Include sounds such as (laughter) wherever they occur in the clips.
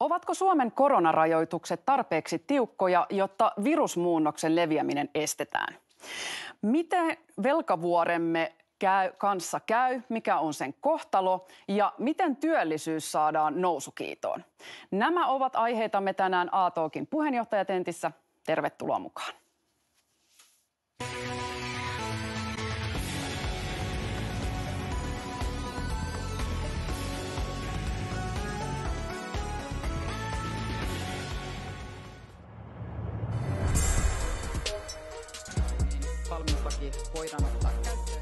Ovatko Suomen koronarajoitukset tarpeeksi tiukkoja, jotta virusmuunnoksen leviäminen estetään? Miten velkavuoremme käy, kanssa käy, mikä on sen kohtalo ja miten työllisyys saadaan nousukiitoon? Nämä ovat aiheitamme tänään Aatokin puheenjohtajatentissä. Tervetuloa mukaan. voidaan ottaa käyttöön.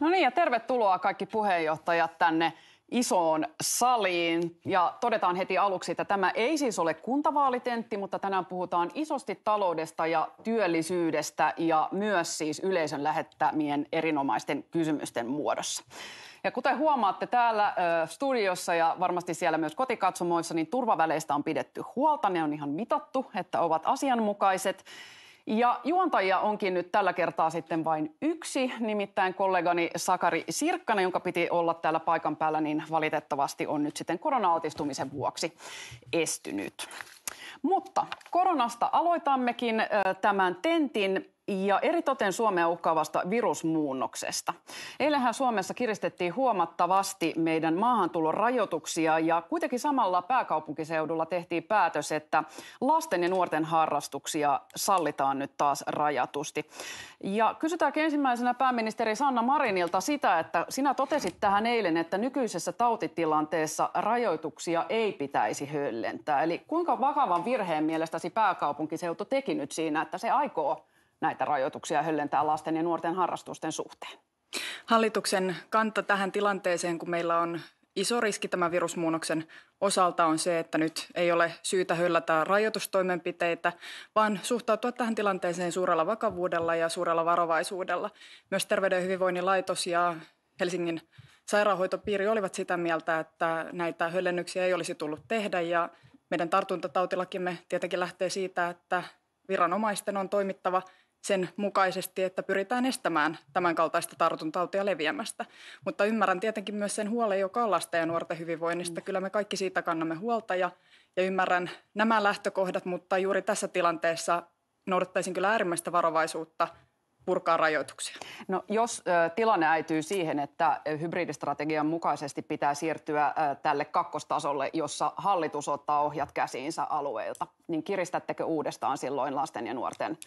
No niin, ja tervetuloa kaikki puheenjohtajat tänne isoon saliin. Ja todetaan heti aluksi, että tämä ei siis ole kuntavaalitentti, mutta tänään puhutaan isosti taloudesta ja työllisyydestä ja myös siis yleisön lähettämien erinomaisten kysymysten muodossa. Ja kuten huomaatte täällä studiossa ja varmasti siellä myös kotikatsomoissa, niin turvaväleistä on pidetty huolta. Ne on ihan mitattu, että ovat asianmukaiset. Ja juontajia onkin nyt tällä kertaa sitten vain yksi, nimittäin kollegani Sakari Sirkkana, jonka piti olla täällä paikan päällä, niin valitettavasti on nyt sitten korona-altistumisen vuoksi estynyt. Mutta koronasta aloitammekin tämän tentin ja eritoten Suomea uhkaavasta virusmuunnoksesta. Eilenhän Suomessa kiristettiin huomattavasti meidän maahantulon rajoituksia ja kuitenkin samalla pääkaupunkiseudulla tehtiin päätös, että lasten ja nuorten harrastuksia sallitaan nyt taas rajatusti. Ja kysytäänkin ensimmäisenä pääministeri Sanna Marinilta sitä, että sinä totesit tähän eilen, että nykyisessä tautitilanteessa rajoituksia ei pitäisi höllentää. Eli kuinka vakavan virheen mielestäsi pääkaupunkiseutu teki nyt siinä, että se aikoo näitä rajoituksia höllentää lasten ja nuorten harrastusten suhteen. Hallituksen kanta tähän tilanteeseen, kun meillä on iso riski tämän virusmuunnoksen osalta on se, että nyt ei ole syytä höllätä rajoitustoimenpiteitä, vaan suhtautua tähän tilanteeseen suurella vakavuudella ja suurella varovaisuudella. Myös Terveyden ja hyvinvoinnin laitos ja Helsingin sairaanhoitopiiri olivat sitä mieltä, että näitä höllennyksiä ei olisi tullut tehdä ja meidän tartuntatautilakimme tietenkin lähtee siitä, että viranomaisten on toimittava – sen mukaisesti, että pyritään estämään tämänkaltaista tartuntautia leviämästä. Mutta ymmärrän tietenkin myös sen huolen, joka on lasten ja nuorten hyvinvoinnista. Mm. Kyllä me kaikki siitä kannamme huolta ja, ja ymmärrän nämä lähtökohdat, mutta juuri tässä tilanteessa noudattaisin kyllä äärimmäistä varovaisuutta purkaa rajoituksia? No, jos ä, tilanne äityy siihen, että hybridistrategian mukaisesti pitää siirtyä ä, tälle kakkostasolle, jossa hallitus ottaa ohjat käsiinsä alueilta, niin kiristättekö uudestaan silloin lasten ja nuorten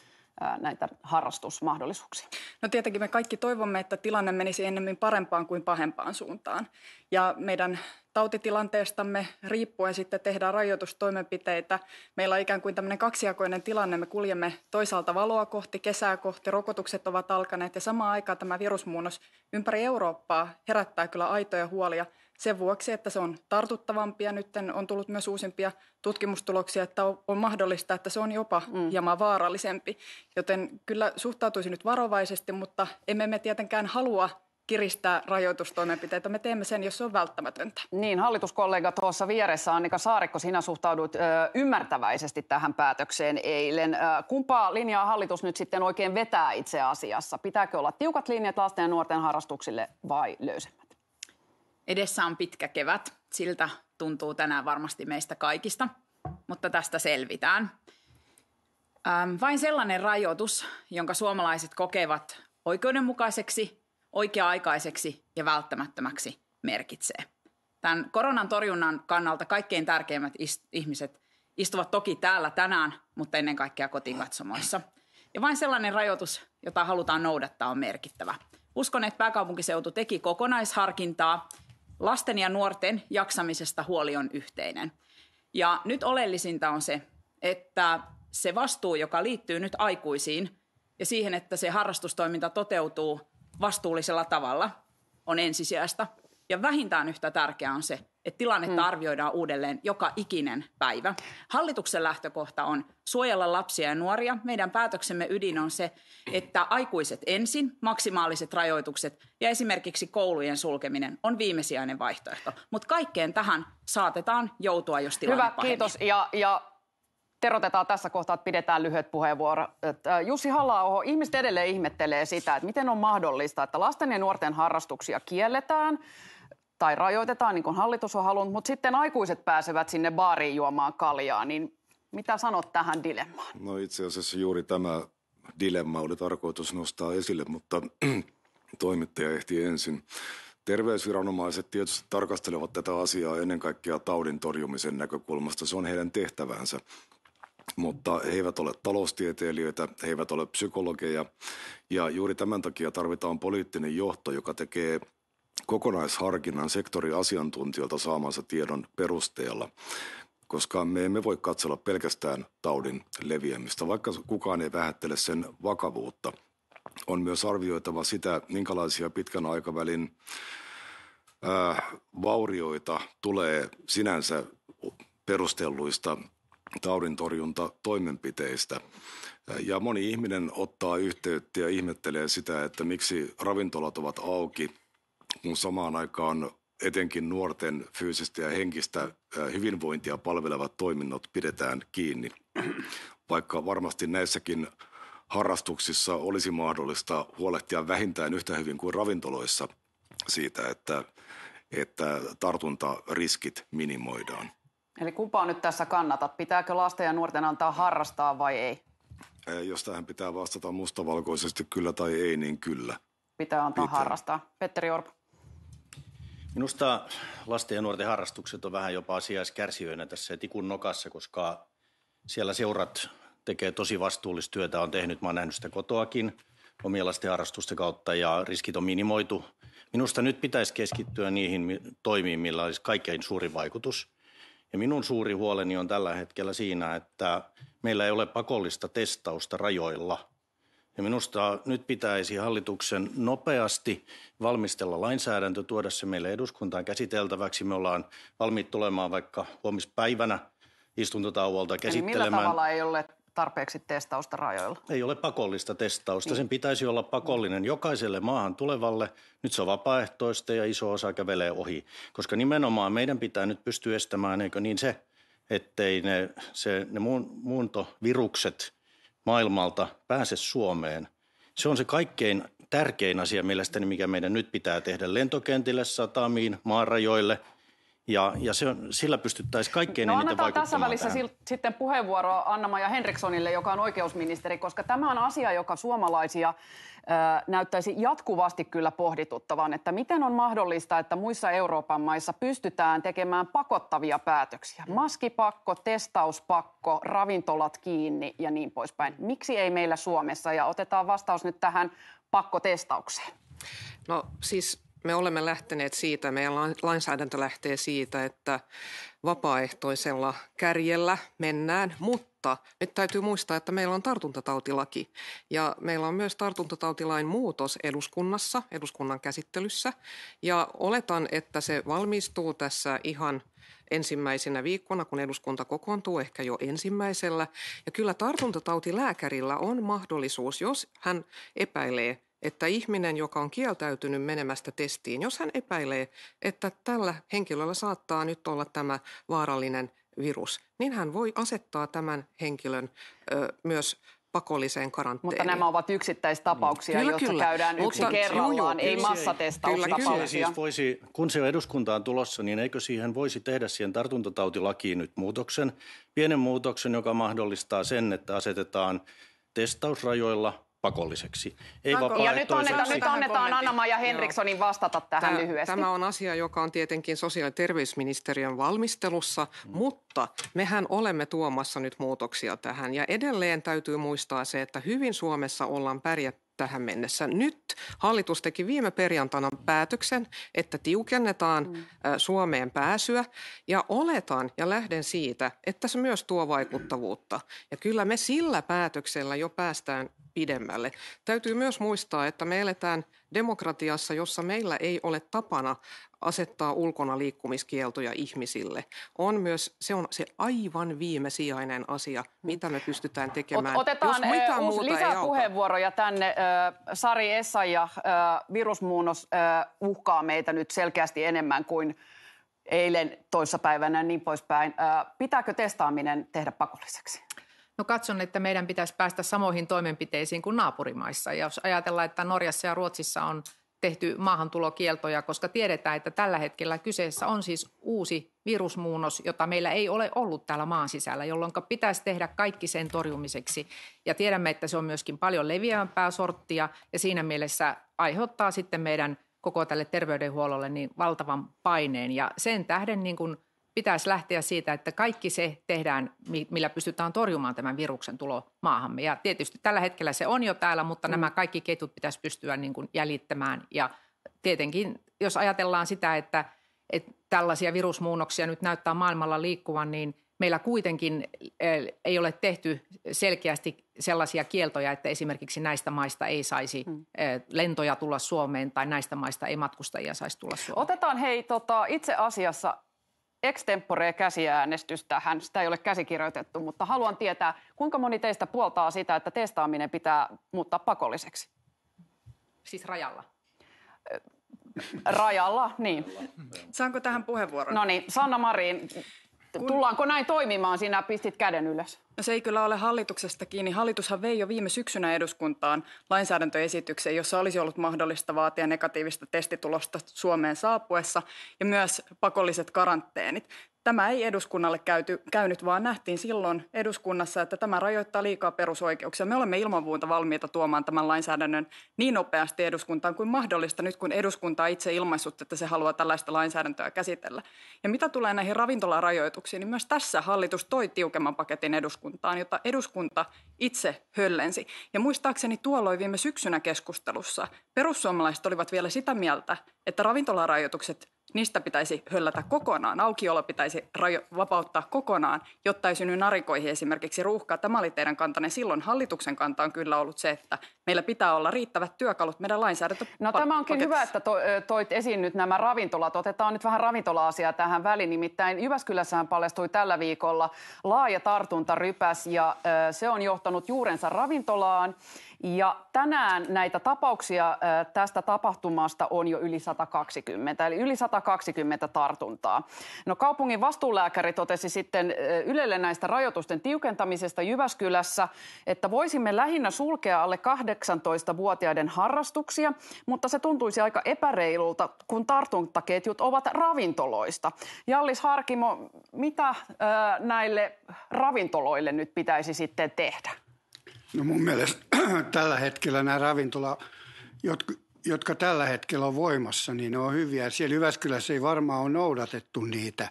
näitä harrastusmahdollisuuksia? No tietenkin me kaikki toivomme, että tilanne menisi ennemmin parempaan kuin pahempaan suuntaan. Ja meidän tautitilanteestamme riippuen sitten tehdään rajoitustoimenpiteitä. Meillä on ikään kuin tämmöinen kaksijakoinen tilanne. Me kuljemme toisaalta valoa kohti, kesää kohti, rokotukset ovat alkaneet ja samaan aikaan tämä virusmuunnos ympäri Eurooppaa herättää kyllä aitoja huolia – sen vuoksi, että se on tartuttavampi ja nyt on tullut myös uusimpia tutkimustuloksia, että on mahdollista, että se on jopa mm. hieman vaarallisempi. Joten kyllä suhtautuisin nyt varovaisesti, mutta emme me tietenkään halua kiristää rajoitustoimenpiteitä. Me teemme sen, jos se on välttämätöntä. Niin, hallituskollega tuossa vieressä, Annika Saarikko, sinä suhtaudut ö, ymmärtäväisesti tähän päätökseen eilen. Ö, kumpaa linjaa hallitus nyt sitten oikein vetää itse asiassa? Pitääkö olla tiukat linjat lasten ja nuorten harrastuksille vai löysemmät? Edessä on pitkä kevät, siltä tuntuu tänään varmasti meistä kaikista, mutta tästä selvitään. Ähm, vain sellainen rajoitus, jonka suomalaiset kokevat oikeudenmukaiseksi, oikea-aikaiseksi ja välttämättömäksi merkitsee. Tämän koronan torjunnan kannalta kaikkein tärkeimmät ist- ihmiset istuvat toki täällä tänään, mutta ennen kaikkea kotikatsomoissa. Ja vain sellainen rajoitus, jota halutaan noudattaa, on merkittävä. Uskon, että pääkaupunkiseutu teki kokonaisharkintaa – lasten ja nuorten jaksamisesta huoli on yhteinen. Ja nyt oleellisinta on se, että se vastuu, joka liittyy nyt aikuisiin ja siihen, että se harrastustoiminta toteutuu vastuullisella tavalla, on ensisijaista – ja vähintään yhtä tärkeää on se, että tilannetta hmm. arvioidaan uudelleen joka ikinen päivä. Hallituksen lähtökohta on suojella lapsia ja nuoria. Meidän päätöksemme ydin on se, että aikuiset ensin, maksimaaliset rajoitukset ja esimerkiksi koulujen sulkeminen on viimesijainen vaihtoehto. Mutta kaikkeen tähän saatetaan joutua, jos tilanne Hyvä, pahemmin. kiitos. Ja, ja terotetaan tässä kohtaa, että pidetään lyhyet puheenvuorot. Äh, Jussi halla ihmiset edelleen ihmettelee sitä, että miten on mahdollista, että lasten ja nuorten harrastuksia kielletään – tai rajoitetaan, niin kuin hallitus on halunnut, mutta sitten aikuiset pääsevät sinne baariin juomaan kaljaa, niin mitä sanot tähän dilemmaan? No itse asiassa juuri tämä dilemma oli tarkoitus nostaa esille, mutta (clears throat) toimittaja ehti ensin. Terveysviranomaiset tietysti tarkastelevat tätä asiaa ennen kaikkea taudin torjumisen näkökulmasta. Se on heidän tehtävänsä mutta he eivät ole taloustieteilijöitä, he eivät ole psykologeja. Ja juuri tämän takia tarvitaan poliittinen johto, joka tekee kokonaisharkinnan sektoriasiantuntijoilta saamansa tiedon perusteella, koska me emme voi katsella pelkästään taudin leviämistä, vaikka kukaan ei vähättele sen vakavuutta. On myös arvioitava sitä, minkälaisia pitkän aikavälin äh, vaurioita tulee sinänsä perustelluista toimenpiteistä Ja moni ihminen ottaa yhteyttä ja ihmettelee sitä, että miksi ravintolat ovat auki – kun samaan aikaan etenkin nuorten fyysistä ja henkistä hyvinvointia palvelevat toiminnot pidetään kiinni. Vaikka varmasti näissäkin harrastuksissa olisi mahdollista huolehtia vähintään yhtä hyvin kuin ravintoloissa siitä, että, että tartuntariskit minimoidaan. Eli kumpaa nyt tässä kannatat? Pitääkö lasten ja nuorten antaa harrastaa vai ei? Jos tähän pitää vastata mustavalkoisesti kyllä tai ei, niin kyllä. Pitää antaa pitää. harrastaa. Petteri Orpo. Minusta lasten ja nuorten harrastukset on vähän jopa asiaiskärsijöinä tässä tikun nokassa, koska siellä seurat tekee tosi vastuullista työtä, on tehnyt, mä oon nähnyt sitä kotoakin omien lasten harrastusten kautta ja riskit on minimoitu. Minusta nyt pitäisi keskittyä niihin toimiin, millä olisi kaikkein suuri vaikutus. Ja minun suuri huoleni on tällä hetkellä siinä, että meillä ei ole pakollista testausta rajoilla – ja minusta nyt pitäisi hallituksen nopeasti valmistella lainsäädäntö, tuoda se meille eduskuntaan käsiteltäväksi. Me ollaan valmiit tulemaan vaikka huomispäivänä istuntotauolta käsittelemään. Eli millä tavalla ei ole tarpeeksi testausta rajoilla? Ei ole pakollista testausta. Niin. Sen pitäisi olla pakollinen niin. jokaiselle maahan tulevalle. Nyt se on vapaaehtoista ja iso osa kävelee ohi. Koska nimenomaan meidän pitää nyt pystyä estämään, eikö niin se, ettei ne, se, ne muuntovirukset – maailmalta pääse Suomeen. Se on se kaikkein tärkein asia mielestäni, mikä meidän nyt pitää tehdä lentokentille, satamiin, maarajoille – ja, ja se on, sillä pystyttäisiin kaikkein no, eniten vaikuttamaan tässä välissä tähän. sitten puheenvuoro anna ja Henrikssonille, joka on oikeusministeri, koska tämä on asia, joka suomalaisia ö, näyttäisi jatkuvasti kyllä pohdituttavan, että miten on mahdollista, että muissa Euroopan maissa pystytään tekemään pakottavia päätöksiä. Maskipakko, testauspakko, ravintolat kiinni ja niin poispäin. Miksi ei meillä Suomessa? Ja otetaan vastaus nyt tähän pakkotestaukseen. No siis me olemme lähteneet siitä, meidän lainsäädäntö lähtee siitä, että vapaaehtoisella kärjellä mennään, mutta nyt täytyy muistaa, että meillä on tartuntatautilaki ja meillä on myös tartuntatautilain muutos eduskunnassa, eduskunnan käsittelyssä ja oletan, että se valmistuu tässä ihan ensimmäisenä viikkona, kun eduskunta kokoontuu ehkä jo ensimmäisellä. Ja kyllä tartuntatautilääkärillä on mahdollisuus, jos hän epäilee että ihminen, joka on kieltäytynyt menemästä testiin, jos hän epäilee, että tällä henkilöllä saattaa nyt olla tämä vaarallinen virus, niin hän voi asettaa tämän henkilön ö, myös pakolliseen karanteeniin. Mutta nämä ovat yksittäistapauksia, kyllä, joissa kyllä. käydään Mutta, yksi kerrallaan, joo, joo, ei massatestaustapauksia. Kyllä, siis voisi, kun se on eduskuntaan tulossa, niin eikö siihen voisi tehdä siihen tartuntatautilakiin nyt muutoksen? Pienen muutoksen, joka mahdollistaa sen, että asetetaan testausrajoilla – pakolliseksi. Ei ja nyt annetaan, nyt annetaan Anna-Maja Henrikssonin vastata tähän tämä, lyhyesti. Tämä on asia, joka on tietenkin sosiaali- ja terveysministeriön valmistelussa, mm. mutta mehän olemme tuomassa nyt muutoksia tähän. Ja edelleen täytyy muistaa se, että hyvin Suomessa ollaan pärjätty tähän mennessä. Nyt hallitus teki viime perjantaina päätöksen, että tiukennetaan mm. Suomeen pääsyä ja oletan ja lähden siitä, että se myös tuo vaikuttavuutta. Ja kyllä me sillä päätöksellä jo päästään pidemmälle. Täytyy myös muistaa, että me eletään demokratiassa, jossa meillä ei ole tapana asettaa ulkona liikkumiskieltoja ihmisille. On myös, se on se aivan viimesijainen asia, mitä me pystytään tekemään. Ot- otetaan Jos mitään uusi, muuta lisää puheenvuoroja tänne. Sari Essa ja virusmuunnos uhkaa meitä nyt selkeästi enemmän kuin eilen toissapäivänä ja niin poispäin. Pitääkö testaaminen tehdä pakolliseksi? No katson, että meidän pitäisi päästä samoihin toimenpiteisiin kuin naapurimaissa. Ja jos ajatellaan, että Norjassa ja Ruotsissa on tehty maahantulokieltoja, koska tiedetään, että tällä hetkellä kyseessä on siis uusi virusmuunnos, jota meillä ei ole ollut täällä maan sisällä, jolloin pitäisi tehdä kaikki sen torjumiseksi. Ja tiedämme, että se on myöskin paljon leviämpää sorttia ja siinä mielessä aiheuttaa sitten meidän koko tälle terveydenhuollolle niin valtavan paineen. Ja sen tähden niin kuin pitäisi lähteä siitä, että kaikki se tehdään, millä pystytään torjumaan tämän viruksen tulo maahamme. Ja tietysti tällä hetkellä se on jo täällä, mutta mm. nämä kaikki ketut pitäisi pystyä niin kuin jäljittämään. Ja tietenkin, jos ajatellaan sitä, että, että tällaisia virusmuunnoksia nyt näyttää maailmalla liikkuvan, niin meillä kuitenkin e, ei ole tehty selkeästi sellaisia kieltoja, että esimerkiksi näistä maista ei saisi mm. e, lentoja tulla Suomeen tai näistä maista ei matkustajia saisi tulla Suomeen. Otetaan hei tota, itse asiassa extempore käsiäänestystä. Hän sitä ei ole käsikirjoitettu, mutta haluan tietää, kuinka moni teistä puoltaa sitä, että testaaminen pitää muuttaa pakolliseksi? Siis rajalla? Rajalla, niin. Saanko tähän puheenvuoron? No niin, Sanna Marin, kun... Tullaanko näin toimimaan? Sinä pistit käden ylös. No se ei kyllä ole hallituksesta kiinni. Hallitushan vei jo viime syksynä eduskuntaan lainsäädäntöesityksen, jossa olisi ollut mahdollista vaatia negatiivista testitulosta Suomeen saapuessa ja myös pakolliset karanteenit. Tämä ei eduskunnalle käyty, käynyt, vaan nähtiin silloin eduskunnassa, että tämä rajoittaa liikaa perusoikeuksia. Me olemme ilman muuta valmiita tuomaan tämän lainsäädännön niin nopeasti eduskuntaan kuin mahdollista nyt, kun eduskunta on itse ilmaissut, että se haluaa tällaista lainsäädäntöä käsitellä. Ja mitä tulee näihin ravintolarajoituksiin, niin myös tässä hallitus toi tiukemman paketin eduskuntaan, jota eduskunta itse höllensi. Ja muistaakseni tuolloin viime syksynä keskustelussa perussuomalaiset olivat vielä sitä mieltä, että ravintolarajoitukset niistä pitäisi höllätä kokonaan. Aukiolo pitäisi rajo- vapauttaa kokonaan, jotta ei synny narikoihin esimerkiksi ruuhkaa. Tämä oli teidän kantanne. Silloin hallituksen kanta on kyllä ollut se, että meillä pitää olla riittävät työkalut meidän lainsäädäntö. No tämä onkin paketissa. hyvä, että to, toit esiin nyt nämä ravintolat. Otetaan nyt vähän ravintola-asiaa tähän väliin. Nimittäin Jyväskylässähän paljastui tällä viikolla laaja tartuntarypäs ja se on johtanut juurensa ravintolaan ja tänään näitä tapauksia tästä tapahtumasta on jo yli 120, eli yli 120 tartuntaa. No kaupungin vastuulääkäri totesi sitten Ylelle näistä rajoitusten tiukentamisesta Jyväskylässä, että voisimme lähinnä sulkea alle 18-vuotiaiden harrastuksia, mutta se tuntuisi aika epäreilulta, kun tartuntaketjut ovat ravintoloista. Jallis Harkimo, mitä näille ravintoloille nyt pitäisi sitten tehdä? No mun mielestä (clears throat) tällä hetkellä nämä ravintola, jotka, jotka tällä hetkellä on voimassa, niin ne on hyviä. Siellä Jyväskylässä ei varmaan ole noudatettu niitä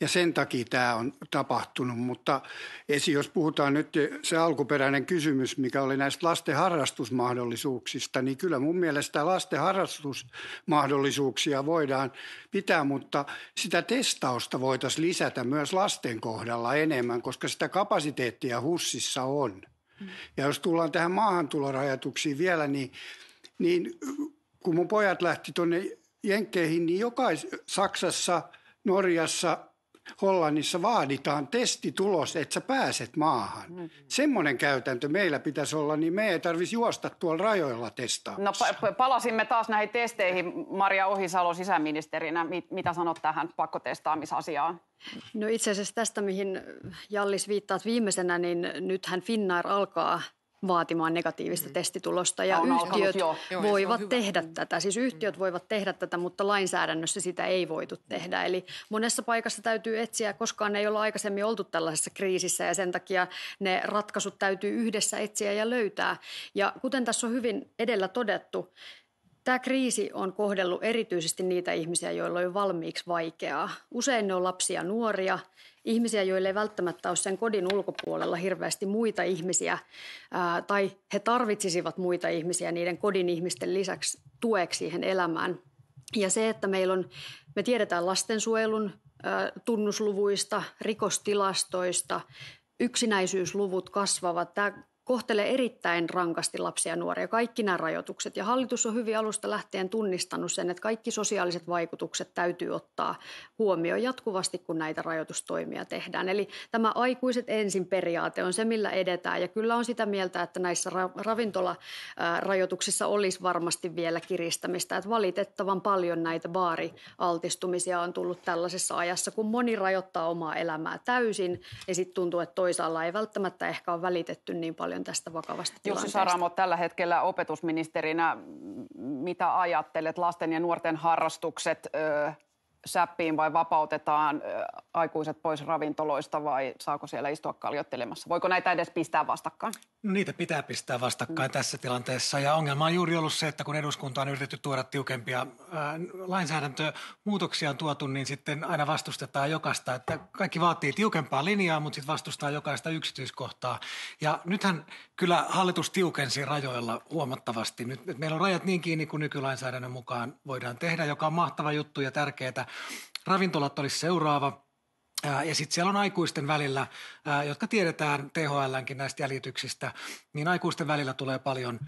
ja sen takia tämä on tapahtunut. Mutta esi, jos puhutaan nyt se alkuperäinen kysymys, mikä oli näistä lasten harrastusmahdollisuuksista, niin kyllä mun mielestä lasten harrastusmahdollisuuksia voidaan pitää, mutta sitä testausta voitaisiin lisätä myös lasten kohdalla enemmän, koska sitä kapasiteettia hussissa on – Mm. Ja jos tullaan tähän maahantulorajoituksiin vielä, niin, niin kun mun pojat lähti tuonne Jenkkeihin, niin jokais Saksassa, Norjassa – Hollannissa vaaditaan testitulos, että sä pääset maahan. Mm. Semmoinen käytäntö meillä pitäisi olla, niin me ei tarvitsisi juosta tuolla rajoilla testaa. No pa- palasimme taas näihin testeihin. Maria Ohisalo sisäministerinä, Mit- mitä sanot tähän pakkotestaamisasiaan? No itse asiassa tästä, mihin Jallis viittaat viimeisenä, niin nythän Finnair alkaa vaatimaan negatiivista mm. testitulosta ja yhtiöt alkanut, joo. voivat tehdä tehdä mm. tätä. Siis yhtiöt mm. voivat tehdä tätä, mutta lainsäädännössä sitä ei voitu mm. tehdä. Eli monessa paikassa täytyy etsiä, koskaan ei olla aikaisemmin oltu tällaisessa kriisissä ja sen takia ne ratkaisut täytyy yhdessä etsiä ja löytää. Ja kuten tässä on hyvin edellä todettu, Tämä kriisi on kohdellut erityisesti niitä ihmisiä, joilla on valmiiksi vaikeaa. Usein ne on lapsia nuoria, ihmisiä, joille ei välttämättä ole sen kodin ulkopuolella hirveästi muita ihmisiä, tai he tarvitsisivat muita ihmisiä niiden kodin ihmisten lisäksi tueksi siihen elämään. Ja se, että meillä on, me tiedetään lastensuojelun tunnusluvuista, rikostilastoista, yksinäisyysluvut kasvavat. Tämä kohtelee erittäin rankasti lapsia ja nuoria, kaikki nämä rajoitukset. Ja hallitus on hyvin alusta lähtien tunnistanut sen, että kaikki sosiaaliset vaikutukset täytyy ottaa huomioon jatkuvasti, kun näitä rajoitustoimia tehdään. Eli tämä aikuiset ensin periaate on se, millä edetään. Ja kyllä on sitä mieltä, että näissä ra- ravintolarajoituksissa olisi varmasti vielä kiristämistä. Että valitettavan paljon näitä baarialtistumisia on tullut tällaisessa ajassa, kun moni rajoittaa omaa elämää täysin. Ja sitten tuntuu, että toisaalla ei välttämättä ehkä ole välitetty niin paljon paljon tästä vakavasta Jussi Saramo, tällä hetkellä opetusministerinä, mitä ajattelet lasten ja nuorten harrastukset ö, säppiin vai vapautetaan ö, aikuiset pois ravintoloista vai saako siellä istua kaljottelemassa? Voiko näitä edes pistää vastakkain? Niitä pitää pistää vastakkain mm. tässä tilanteessa ja ongelma on juuri ollut se, että kun eduskunta on yritetty tuoda tiukempia ää, lainsäädäntömuutoksia on tuotu, niin sitten aina vastustetaan jokaista. Että kaikki vaatii tiukempaa linjaa, mutta sitten vastustaa jokaista yksityiskohtaa. Ja nythän kyllä hallitus tiukensi rajoilla huomattavasti. Nyt, nyt meillä on rajat niin kiinni kuin nykylainsäädännön mukaan voidaan tehdä, joka on mahtava juttu ja tärkeää. Ravintolat olisi seuraava ja sitten siellä on aikuisten välillä, jotka tiedetään THLnkin näistä jäljityksistä, niin aikuisten välillä tulee paljon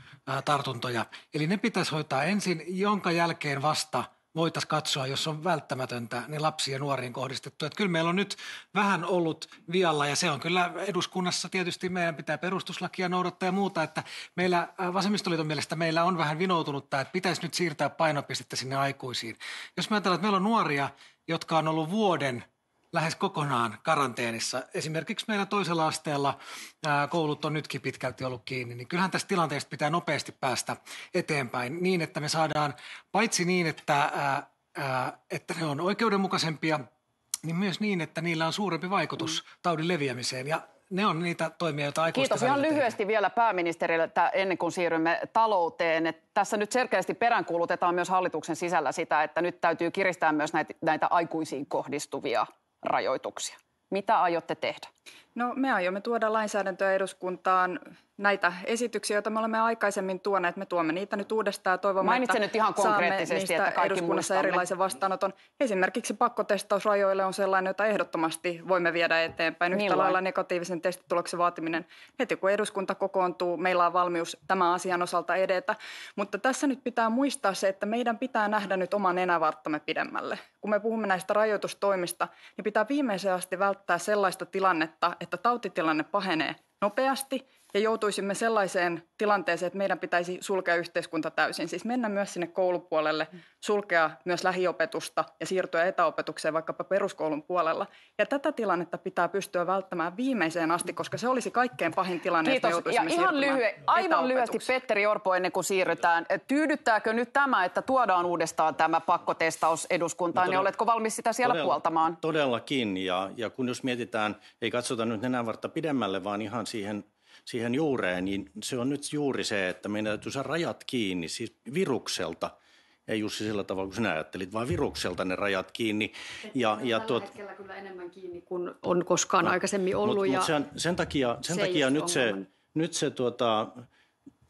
tartuntoja. Eli ne pitäisi hoitaa ensin, jonka jälkeen vasta voitaisiin katsoa, jos on välttämätöntä, niin lapsiin ja nuoriin kohdistettu. Että kyllä meillä on nyt vähän ollut vialla ja se on kyllä eduskunnassa tietysti meidän pitää perustuslakia noudattaa ja muuta, että meillä vasemmistoliiton mielestä meillä on vähän vinoutunut tämä, että pitäisi nyt siirtää painopistettä sinne aikuisiin. Jos me ajatellaan, että meillä on nuoria, jotka on ollut vuoden – lähes kokonaan karanteenissa. Esimerkiksi meillä toisella asteella ää, koulut on nytkin pitkälti ollut kiinni, niin kyllähän tästä tilanteesta pitää nopeasti päästä eteenpäin niin, että me saadaan paitsi niin, että, ää, ää, että ne on oikeudenmukaisempia, niin myös niin, että niillä on suurempi vaikutus mm. taudin leviämiseen. Ja ne on niitä toimia, joita aikuisten Kiitos. Ihan lyhyesti tehdä. vielä pääministerille että ennen kuin siirrymme talouteen. Että tässä nyt selkeästi peräänkuulutetaan myös hallituksen sisällä sitä, että nyt täytyy kiristää myös näitä, näitä aikuisiin kohdistuvia rajoituksia. Mitä aiotte tehdä? No me aiomme tuoda lainsäädäntöä eduskuntaan näitä esityksiä, joita me olemme aikaisemmin tuoneet. Me tuomme niitä nyt uudestaan toivomme, Mainitsen että nyt ihan konkreettisesti, niistä että kaikki eduskunnassa muistamme. erilaisen vastaanoton. Esimerkiksi pakkotestausrajoille on sellainen, jota ehdottomasti voimme viedä eteenpäin. Yhtä Milloin? lailla negatiivisen testituloksen vaatiminen. Heti kun eduskunta kokoontuu, meillä on valmius tämän asian osalta edetä. Mutta tässä nyt pitää muistaa se, että meidän pitää nähdä nyt oman nenävarttamme pidemmälle. Kun me puhumme näistä rajoitustoimista, niin pitää viimeiseen asti välttää sellaista tilannetta, tilannetta, että tautitilanne pahenee nopeasti ja joutuisimme sellaiseen tilanteeseen, että meidän pitäisi sulkea yhteiskunta täysin. Siis mennä myös sinne koulupuolelle, mm. sulkea myös lähiopetusta ja siirtyä etäopetukseen vaikkapa peruskoulun puolella. Ja tätä tilannetta pitää pystyä välttämään viimeiseen asti, mm. koska se olisi kaikkein pahin tilanne, Kiitos. että joutuisimme ja ihan lyhy- aivan lyhyesti Petteri Orpo ennen kuin siirrytään. Tyydyttääkö nyt tämä, että tuodaan uudestaan tämä pakkotestaus eduskuntaan, no niin todella, niin oletko valmis sitä siellä todella, puoltamaan? Todellakin, ja, ja kun jos mietitään, ei katsota nyt nenän vartta pidemmälle, vaan ihan siihen siihen juureen, niin se on nyt juuri se, että meidän täytyy saada rajat kiinni, siis virukselta – ei Jussi sillä tavalla kuin sinä ajattelit, vaan virukselta ne rajat kiinni. Ja, ja Tällä tuot... hetkellä kyllä enemmän kiinni kuin on koskaan no, aikaisemmin ollut. Mut, ja mut sen, sen takia, sen se takia nyt, se, nyt se tuota,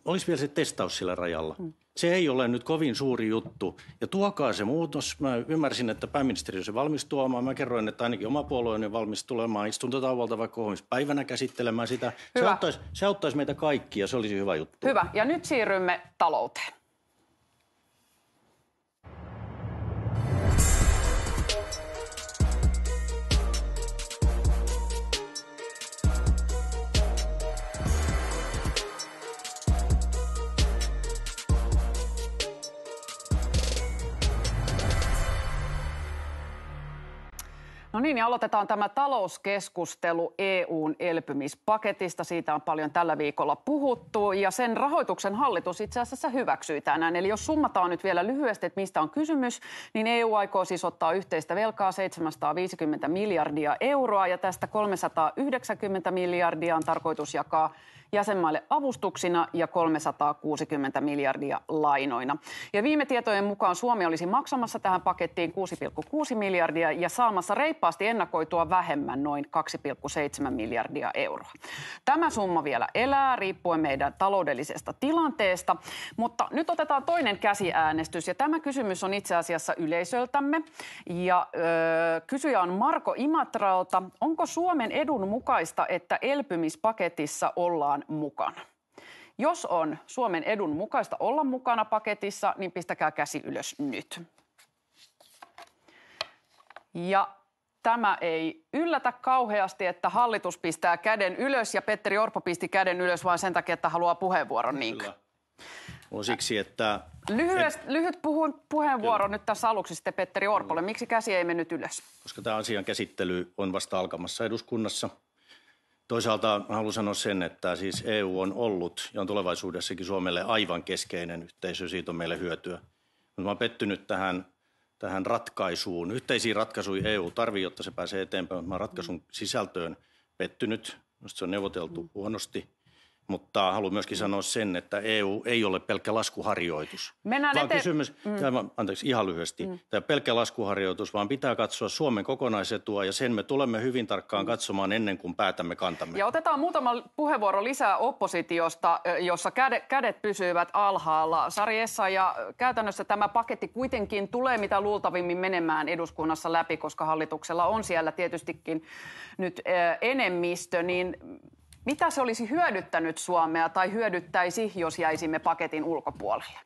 olisi vielä se testaus sillä rajalla. Hmm. Se ei ole nyt kovin suuri juttu. Ja tuokaa se muutos. Mä ymmärsin, että pääministeri se valmis tuomaan. Mä kerroin, että ainakin oma puolueeni valmis tulemaan istuntotauolta vaikka päivänä käsittelemään sitä. Hyvä. Se auttaisi, se auttaisi meitä kaikkia. Se olisi hyvä juttu. Hyvä. Ja nyt siirrymme talouteen. No niin, ja aloitetaan tämä talouskeskustelu EUn elpymispaketista. Siitä on paljon tällä viikolla puhuttu ja sen rahoituksen hallitus itse asiassa hyväksyi tänään. Eli jos summataan nyt vielä lyhyesti, että mistä on kysymys, niin EU aikoo siis ottaa yhteistä velkaa 750 miljardia euroa ja tästä 390 miljardia on tarkoitus jakaa jäsenmaille avustuksina ja 360 miljardia lainoina. Ja viime tietojen mukaan Suomi olisi maksamassa tähän pakettiin 6,6 miljardia ja saamassa reippaasti ennakoitua vähemmän noin 2,7 miljardia euroa. Tämä summa vielä elää riippuen meidän taloudellisesta tilanteesta, mutta nyt otetaan toinen käsiäänestys ja tämä kysymys on itse asiassa yleisöltämme ja ö, kysyjä on Marko Imatralta. Onko Suomen edun mukaista, että elpymispaketissa ollaan ollaan mukana. Jos on Suomen edun mukaista olla mukana paketissa, niin pistäkää käsi ylös nyt. Ja tämä ei yllätä kauheasti, että hallitus pistää käden ylös ja Petteri Orpo pisti käden ylös vain sen takia, että haluaa puheenvuoron. Niin. On siksi, että... Lyhyest, et... Lyhyt puhun, puheenvuoro Kyllä. nyt tässä aluksi sitten Petteri Orpolle. Mm. Miksi käsi ei mennyt ylös? Koska tämä asian käsittely on vasta alkamassa eduskunnassa – Toisaalta haluan sanoa sen, että siis EU on ollut ja on tulevaisuudessakin Suomelle aivan keskeinen yhteisö, siitä on meille hyötyä. Mutta olen pettynyt tähän, tähän ratkaisuun. Yhteisiin ratkaisuihin EU tarvii, jotta se pääsee eteenpäin, mutta ratkaisun sisältöön pettynyt. Minusta se on neuvoteltu huonosti mutta haluan myöskin sanoa sen, että EU ei ole pelkkä laskuharjoitus. Mennään vaan ete- kysymys, mm. anteeksi ihan lyhyesti, mm. tämä pelkkä laskuharjoitus, vaan pitää katsoa Suomen kokonaisetua ja sen me tulemme hyvin tarkkaan mm. katsomaan ennen kuin päätämme kantamme. Ja otetaan muutama puheenvuoro lisää oppositiosta, jossa kädet, kädet pysyvät alhaalla. Sari ja käytännössä tämä paketti kuitenkin tulee mitä luultavimmin menemään eduskunnassa läpi, koska hallituksella on siellä tietystikin nyt enemmistö, niin mitä se olisi hyödyttänyt Suomea tai hyödyttäisi, jos jäisimme paketin ulkopuolelle?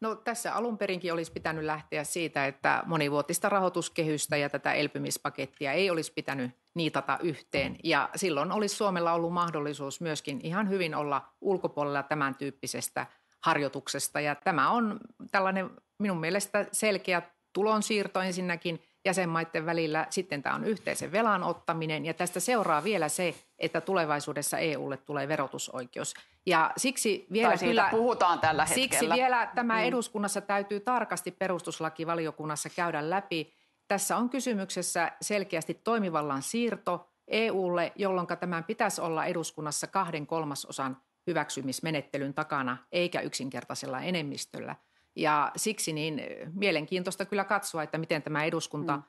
No, tässä alun perinkin olisi pitänyt lähteä siitä, että monivuotista rahoituskehystä ja tätä elpymispakettia ei olisi pitänyt niitata yhteen. Ja silloin olisi Suomella ollut mahdollisuus myöskin ihan hyvin olla ulkopuolella tämän tyyppisestä harjoituksesta. Ja tämä on tällainen minun mielestä selkeä tulonsiirto ensinnäkin – jäsenmaiden välillä. Sitten tämä on yhteisen velan ottaminen ja tästä seuraa vielä se, että tulevaisuudessa EUlle tulee verotusoikeus. Ja siksi vielä kyllä, puhutaan tällä siksi hetkellä. Siksi vielä tämä mm. eduskunnassa täytyy tarkasti perustuslakivaliokunnassa käydä läpi. Tässä on kysymyksessä selkeästi toimivallan siirto EUlle, jolloin tämän pitäisi olla eduskunnassa kahden kolmasosan hyväksymismenettelyn takana, eikä yksinkertaisella enemmistöllä – ja siksi niin mielenkiintoista kyllä katsoa, että miten tämä eduskunta mm.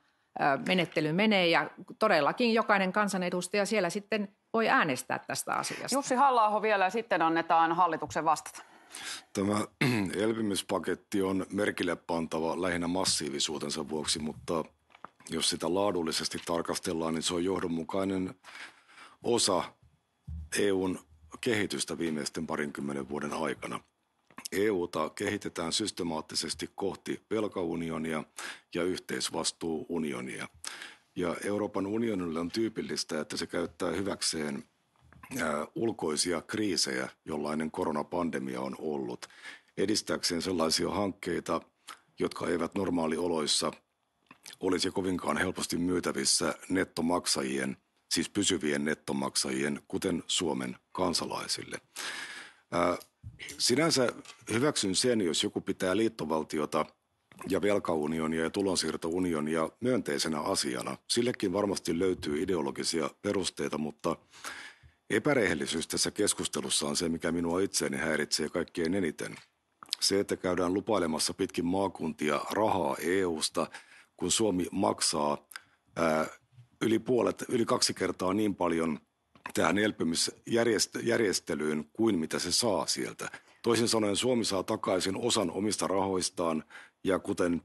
menettely menee ja todellakin jokainen kansanedustaja siellä sitten voi äänestää tästä asiasta. Jussi halla vielä ja sitten annetaan hallituksen vastata. Tämä (clears throat) elpymispaketti on merkille pantava lähinnä massiivisuutensa vuoksi, mutta jos sitä laadullisesti tarkastellaan, niin se on johdonmukainen osa EUn kehitystä viimeisten parinkymmenen vuoden aikana – EUta kehitetään systemaattisesti kohti velkaunionia ja yhteisvastuuunionia. Ja Euroopan unionille on tyypillistä, että se käyttää hyväkseen ulkoisia kriisejä, jollainen koronapandemia on ollut, edistääkseen sellaisia hankkeita, jotka eivät normaalioloissa olisi kovinkaan helposti myytävissä nettomaksajien, siis pysyvien nettomaksajien, kuten Suomen kansalaisille. Sinänsä hyväksyn sen, jos joku pitää liittovaltiota ja velkaunionia ja tulonsiirtounionia myönteisenä asiana. Sillekin varmasti löytyy ideologisia perusteita, mutta epärehellisyys tässä keskustelussa on se, mikä minua itseäni häiritsee kaikkein eniten. Se, että käydään lupailemassa pitkin maakuntia rahaa EUsta, kun Suomi maksaa ää, yli puolet, yli kaksi kertaa niin paljon – tähän elpymisjärjestelyyn kuin mitä se saa sieltä. Toisin sanoen Suomi saa takaisin osan omista rahoistaan ja kuten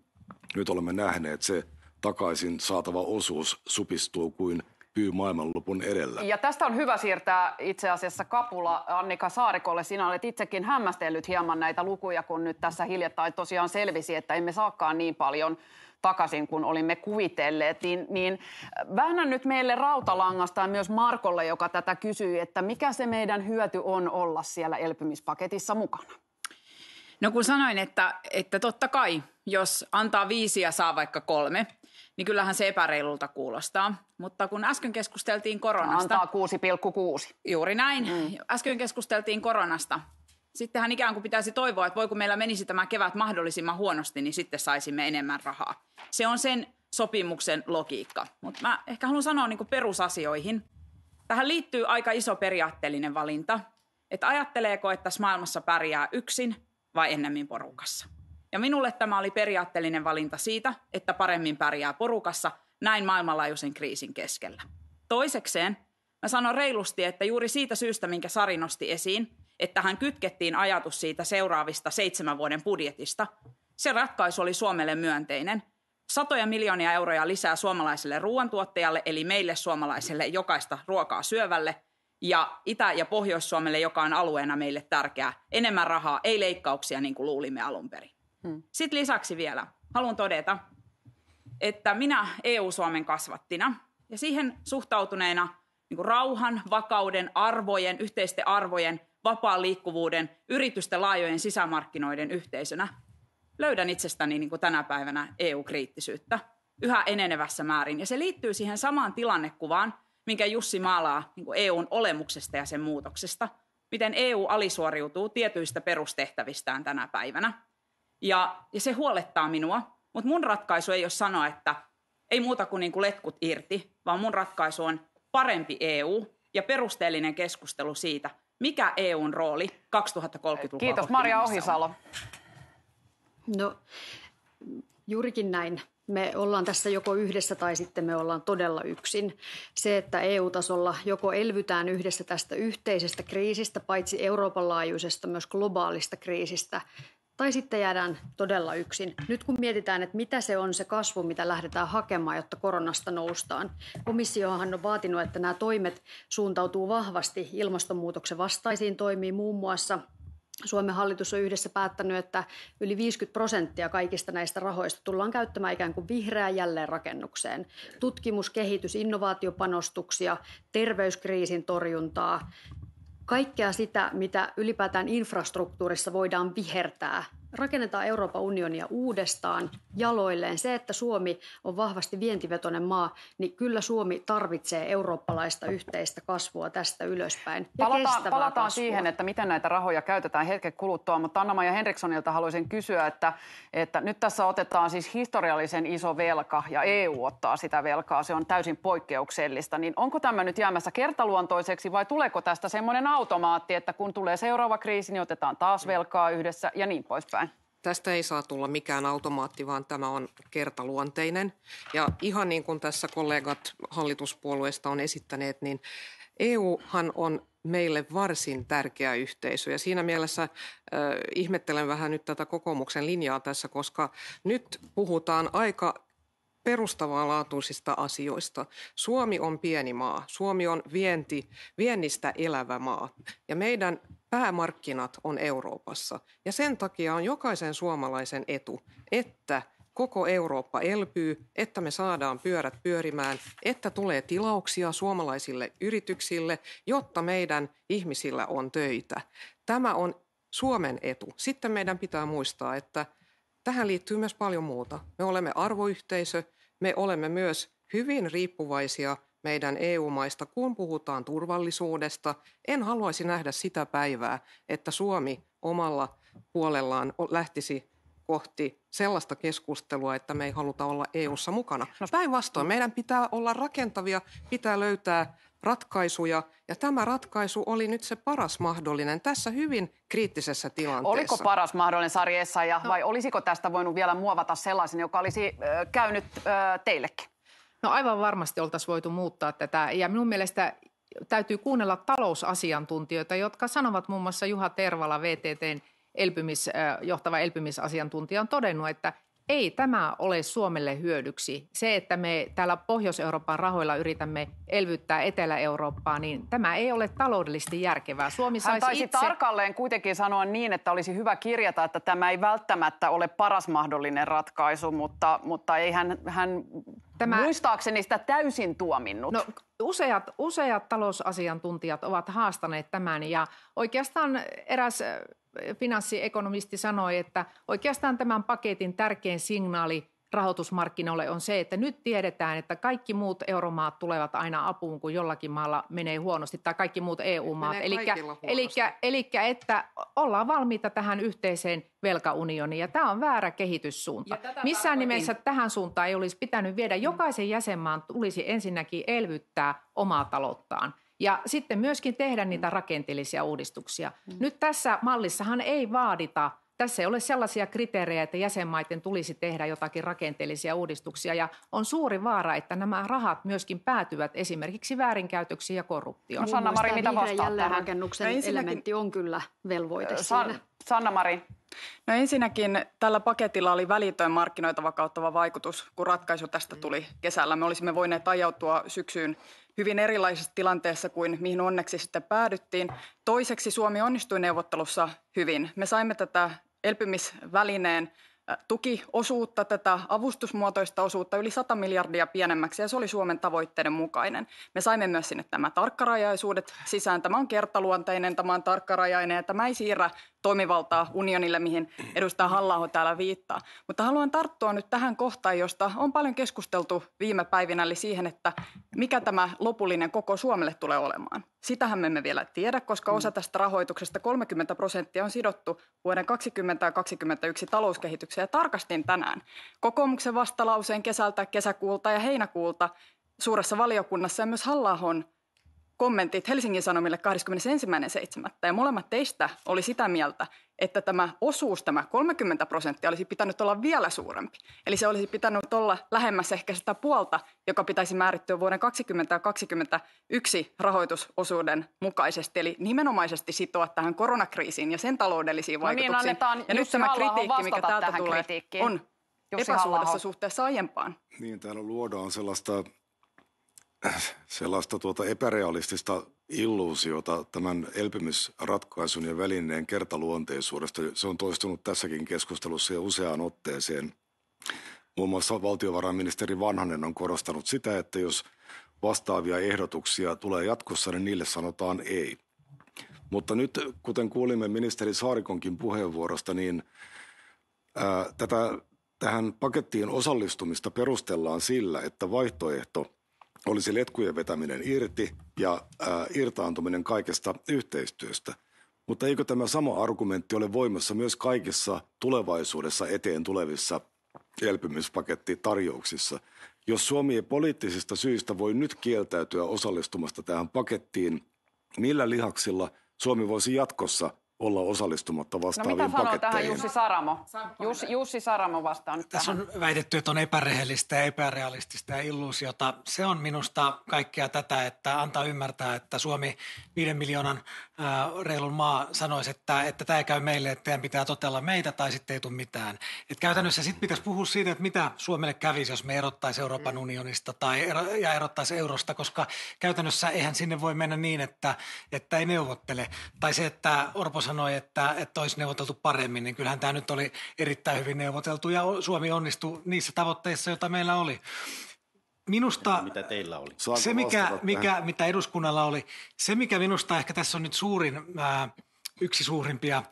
nyt olemme nähneet, se takaisin saatava osuus supistuu kuin pyy maailmanlopun edellä. Ja tästä on hyvä siirtää itse asiassa kapula Annika Saarikolle. Sinä olet itsekin hämmästellyt hieman näitä lukuja, kun nyt tässä hiljattain tosiaan selvisi, että emme saakaan niin paljon takaisin, kun olimme kuvitelleet. Niin, niin äh, vähän nyt meille rautalangasta ja myös Markolle, joka tätä kysyy, että mikä se meidän hyöty on olla siellä elpymispaketissa mukana? No kun sanoin, että, että totta kai, jos antaa viisi ja saa vaikka kolme, niin kyllähän se epäreilulta kuulostaa. Mutta kun äsken keskusteltiin koronasta... Antaa 6,6. Juuri näin. Mm. Äsken keskusteltiin koronasta, sittenhän ikään kuin pitäisi toivoa, että voi kun meillä menisi tämä kevät mahdollisimman huonosti, niin sitten saisimme enemmän rahaa. Se on sen sopimuksen logiikka. Mutta mä ehkä haluan sanoa niin perusasioihin. Tähän liittyy aika iso periaatteellinen valinta, että ajatteleeko, että tässä maailmassa pärjää yksin vai ennemmin porukassa. Ja minulle tämä oli periaatteellinen valinta siitä, että paremmin pärjää porukassa näin maailmanlaajuisen kriisin keskellä. Toisekseen mä sanon reilusti, että juuri siitä syystä, minkä Sari nosti esiin, että tähän kytkettiin ajatus siitä seuraavista seitsemän vuoden budjetista. Se ratkaisu oli Suomelle myönteinen. Satoja miljoonia euroja lisää suomalaiselle ruoantuottajalle, eli meille suomalaiselle jokaista ruokaa syövälle, ja Itä- ja Pohjois-Suomelle, joka on alueena meille tärkeää, enemmän rahaa, ei leikkauksia niin kuin luulimme alun perin. Hmm. Sitten lisäksi vielä haluan todeta, että minä EU-Suomen kasvattina ja siihen suhtautuneena niin kuin rauhan, vakauden, arvojen, yhteisten arvojen vapaan liikkuvuuden, yritysten laajojen sisämarkkinoiden yhteisönä löydän itsestäni niin kuin tänä päivänä EU-kriittisyyttä yhä enenevässä määrin. Ja se liittyy siihen samaan tilannekuvaan, minkä Jussi maalaa niin kuin EUn olemuksesta ja sen muutoksesta, miten EU alisuoriutuu tietyistä perustehtävistään tänä päivänä. Ja, ja se huolettaa minua, mutta mun ratkaisu ei ole sanoa, että ei muuta kuin, niin kuin letkut irti, vaan mun ratkaisu on parempi EU ja perusteellinen keskustelu siitä, mikä EUn rooli 2030-luvulla? Kiitos Maria Ohisalo. No juurikin näin. Me ollaan tässä joko yhdessä tai sitten me ollaan todella yksin. Se, että EU-tasolla joko elvytään yhdessä tästä yhteisestä kriisistä, paitsi Euroopan laajuisesta, myös globaalista kriisistä, tai sitten jäädään todella yksin. Nyt kun mietitään, että mitä se on se kasvu, mitä lähdetään hakemaan, jotta koronasta noustaan. Komissiohan on vaatinut, että nämä toimet suuntautuu vahvasti ilmastonmuutoksen vastaisiin toimiin muun muassa Suomen hallitus on yhdessä päättänyt, että yli 50 prosenttia kaikista näistä rahoista tullaan käyttämään ikään kuin vihreään jälleenrakennukseen. Tutkimus, kehitys, innovaatiopanostuksia, terveyskriisin torjuntaa, kaikkea sitä, mitä ylipäätään infrastruktuurissa voidaan vihertää rakennetaan Euroopan unionia uudestaan jaloilleen. Se, että Suomi on vahvasti vientivetoinen maa, niin kyllä Suomi tarvitsee eurooppalaista yhteistä kasvua tästä ylöspäin. Ja palataan palataan kasvua. siihen, että miten näitä rahoja käytetään hetken kuluttua, mutta anna ja Henrikssonilta haluaisin kysyä, että, että nyt tässä otetaan siis historiallisen iso velka ja EU ottaa sitä velkaa, se on täysin poikkeuksellista, niin onko tämä nyt jäämässä kertaluontoiseksi vai tuleeko tästä semmoinen automaatti, että kun tulee seuraava kriisi, niin otetaan taas velkaa yhdessä ja niin poispäin? tästä ei saa tulla mikään automaatti, vaan tämä on kertaluonteinen. Ja ihan niin kuin tässä kollegat hallituspuolueista on esittäneet, niin EUhan on meille varsin tärkeä yhteisö. Ja siinä mielessä äh, ihmettelen vähän nyt tätä kokoomuksen linjaa tässä, koska nyt puhutaan aika perustavaa laatuisista asioista. Suomi on pieni maa. Suomi on vienti, viennistä elävä maa. Ja meidän päämarkkinat on Euroopassa. Ja sen takia on jokaisen suomalaisen etu, että koko Eurooppa elpyy, että me saadaan pyörät pyörimään, että tulee tilauksia suomalaisille yrityksille, jotta meidän ihmisillä on töitä. Tämä on Suomen etu. Sitten meidän pitää muistaa, että tähän liittyy myös paljon muuta. Me olemme arvoyhteisö, me olemme myös hyvin riippuvaisia – meidän EU-maista, kun puhutaan turvallisuudesta. En haluaisi nähdä sitä päivää, että Suomi omalla puolellaan lähtisi kohti sellaista keskustelua, että me ei haluta olla EU:ssa mukana. No. Päinvastoin meidän pitää olla rakentavia, pitää löytää ratkaisuja, ja tämä ratkaisu oli nyt se paras mahdollinen tässä hyvin kriittisessä tilanteessa. Oliko paras mahdollinen Sari ja no. vai olisiko tästä voinut vielä muovata sellaisen, joka olisi äh, käynyt äh, teillekin? No aivan varmasti oltaisiin voitu muuttaa tätä ja minun mielestä täytyy kuunnella talousasiantuntijoita, jotka sanovat muun muassa Juha Tervala, VTTn elpymis, johtava elpymisasiantuntija, on todennut, että ei tämä ole Suomelle hyödyksi. Se, että me täällä Pohjois-Euroopan rahoilla yritämme elvyttää Etelä-Eurooppaa, niin tämä ei ole taloudellisesti järkevää. Suomi Hän taisi itse... tarkalleen kuitenkin sanoa niin, että olisi hyvä kirjata, että tämä ei välttämättä ole paras mahdollinen ratkaisu, mutta, mutta ei hän, hän Tämä... Muistaakseni sitä täysin tuominnut. No, useat, useat talousasiantuntijat ovat haastaneet tämän ja oikeastaan eräs eh, finanssiekonomisti sanoi, että oikeastaan tämän paketin tärkein signaali rahoitusmarkkinoille on se, että nyt tiedetään, että kaikki muut euromaat tulevat aina apuun, kun jollakin maalla menee huonosti, tai kaikki muut EU-maat. Eli että ollaan valmiita tähän yhteiseen velkaunioniin, ja tämä on väärä kehityssuunta. Missään nimessä tähän suuntaan ei olisi pitänyt viedä. Mm. Jokaisen jäsenmaan tulisi ensinnäkin elvyttää omaa talouttaan ja sitten myöskin tehdä niitä rakenteellisia uudistuksia. Mm. Nyt tässä mallissahan ei vaadita – tässä ei ole sellaisia kriteerejä, että jäsenmaiden tulisi tehdä jotakin rakenteellisia uudistuksia ja on suuri vaara, että nämä rahat myöskin päätyvät esimerkiksi väärinkäytöksiin ja korruptioon. No, Sanna-Mari, mitä vastaat tähän? No elementti on kyllä velvoite San, Sanna-Mari. No ensinnäkin tällä paketilla oli välitön markkinoita vakauttava vaikutus, kun ratkaisu tästä mm. tuli kesällä. Me olisimme voineet ajautua syksyyn hyvin erilaisessa tilanteessa kuin mihin onneksi sitten päädyttiin. Toiseksi Suomi onnistui neuvottelussa hyvin. Me saimme tätä elpymisvälineen tukiosuutta, tätä avustusmuotoista osuutta yli 100 miljardia pienemmäksi ja se oli Suomen tavoitteiden mukainen. Me saimme myös sinne tämä tarkkarajaisuudet sisään. Tämä on kertaluonteinen, tämä on tarkkarajainen ja tämä ei siirrä toimivaltaa unionille, mihin edustaja halla täällä viittaa. Mutta haluan tarttua nyt tähän kohtaan, josta on paljon keskusteltu viime päivinä, eli siihen, että mikä tämä lopullinen koko Suomelle tulee olemaan. Sitähän me emme vielä tiedä, koska osa tästä rahoituksesta, 30 prosenttia, on sidottu vuoden 2020 ja 2021 talouskehitykseen. Ja tarkastin tänään kokoomuksen vastalauseen kesältä, kesäkuulta ja heinäkuulta suuressa valiokunnassa ja myös halla kommentit Helsingin Sanomille 21.7. Ja molemmat teistä oli sitä mieltä, että tämä osuus, tämä 30 prosenttia, olisi pitänyt olla vielä suurempi. Eli se olisi pitänyt olla lähemmäs ehkä sitä puolta, joka pitäisi määrittyä vuoden 2021 rahoitusosuuden mukaisesti. Eli nimenomaisesti sitoa tähän koronakriisiin ja sen taloudellisiin vaikutuksiin. No niin, no annetaan ja nyt tämä kritiikki, mikä täältä tulee, on Jussi epäsuorassa suhteessa aiempaan. Niin, täällä luodaan sellaista sellaista tuota epärealistista illuusiota tämän elpymisratkaisun ja välineen kertaluonteisuudesta. Se on toistunut tässäkin keskustelussa jo useaan otteeseen. Muun muassa valtiovarainministeri Vanhanen on korostanut sitä, että jos vastaavia ehdotuksia tulee jatkossa, niin niille sanotaan ei. Mutta nyt, kuten kuulimme ministeri Saarikonkin puheenvuorosta, niin ää, tätä, tähän pakettiin osallistumista perustellaan sillä, että vaihtoehto – olisi letkujen vetäminen irti ja ää, irtaantuminen kaikesta yhteistyöstä. Mutta eikö tämä sama argumentti ole voimassa myös kaikissa tulevaisuudessa eteen tulevissa elpymispakettitarjouksissa? Jos Suomi ei poliittisista syistä voi nyt kieltäytyä osallistumasta tähän pakettiin, millä lihaksilla Suomi voisi jatkossa olla osallistumatta vastaaviin no, mitä sanoo tähän Jussi Saramo? Jussi, Jussi Saramo vastaa nyt Tässä tähän. on väitetty, että on epärehellistä ja epärealistista ja illuusiota. Se on minusta kaikkea tätä, että antaa ymmärtää, että Suomi viiden miljoonan äh, reilun maa sanoisi, että, että tämä ei käy meille, että teidän pitää totella meitä tai sitten ei tule mitään. Et käytännössä sitten pitäisi puhua siitä, että mitä Suomelle kävisi, jos me erottaisiin Euroopan mm. unionista tai ero, ja erottaisi eurosta, koska käytännössä eihän sinne voi mennä niin, että, että ei neuvottele. Tai se, että Orpo sanoi, että, että olisi neuvoteltu paremmin, niin kyllähän tämä nyt oli erittäin hyvin neuvoteltu ja Suomi onnistui niissä tavoitteissa, joita meillä oli. Minusta, mitä teillä oli? se, mikä, mikä, mitä eduskunnalla oli, se mikä minusta ehkä tässä on nyt suurin ää, yksi suurimpia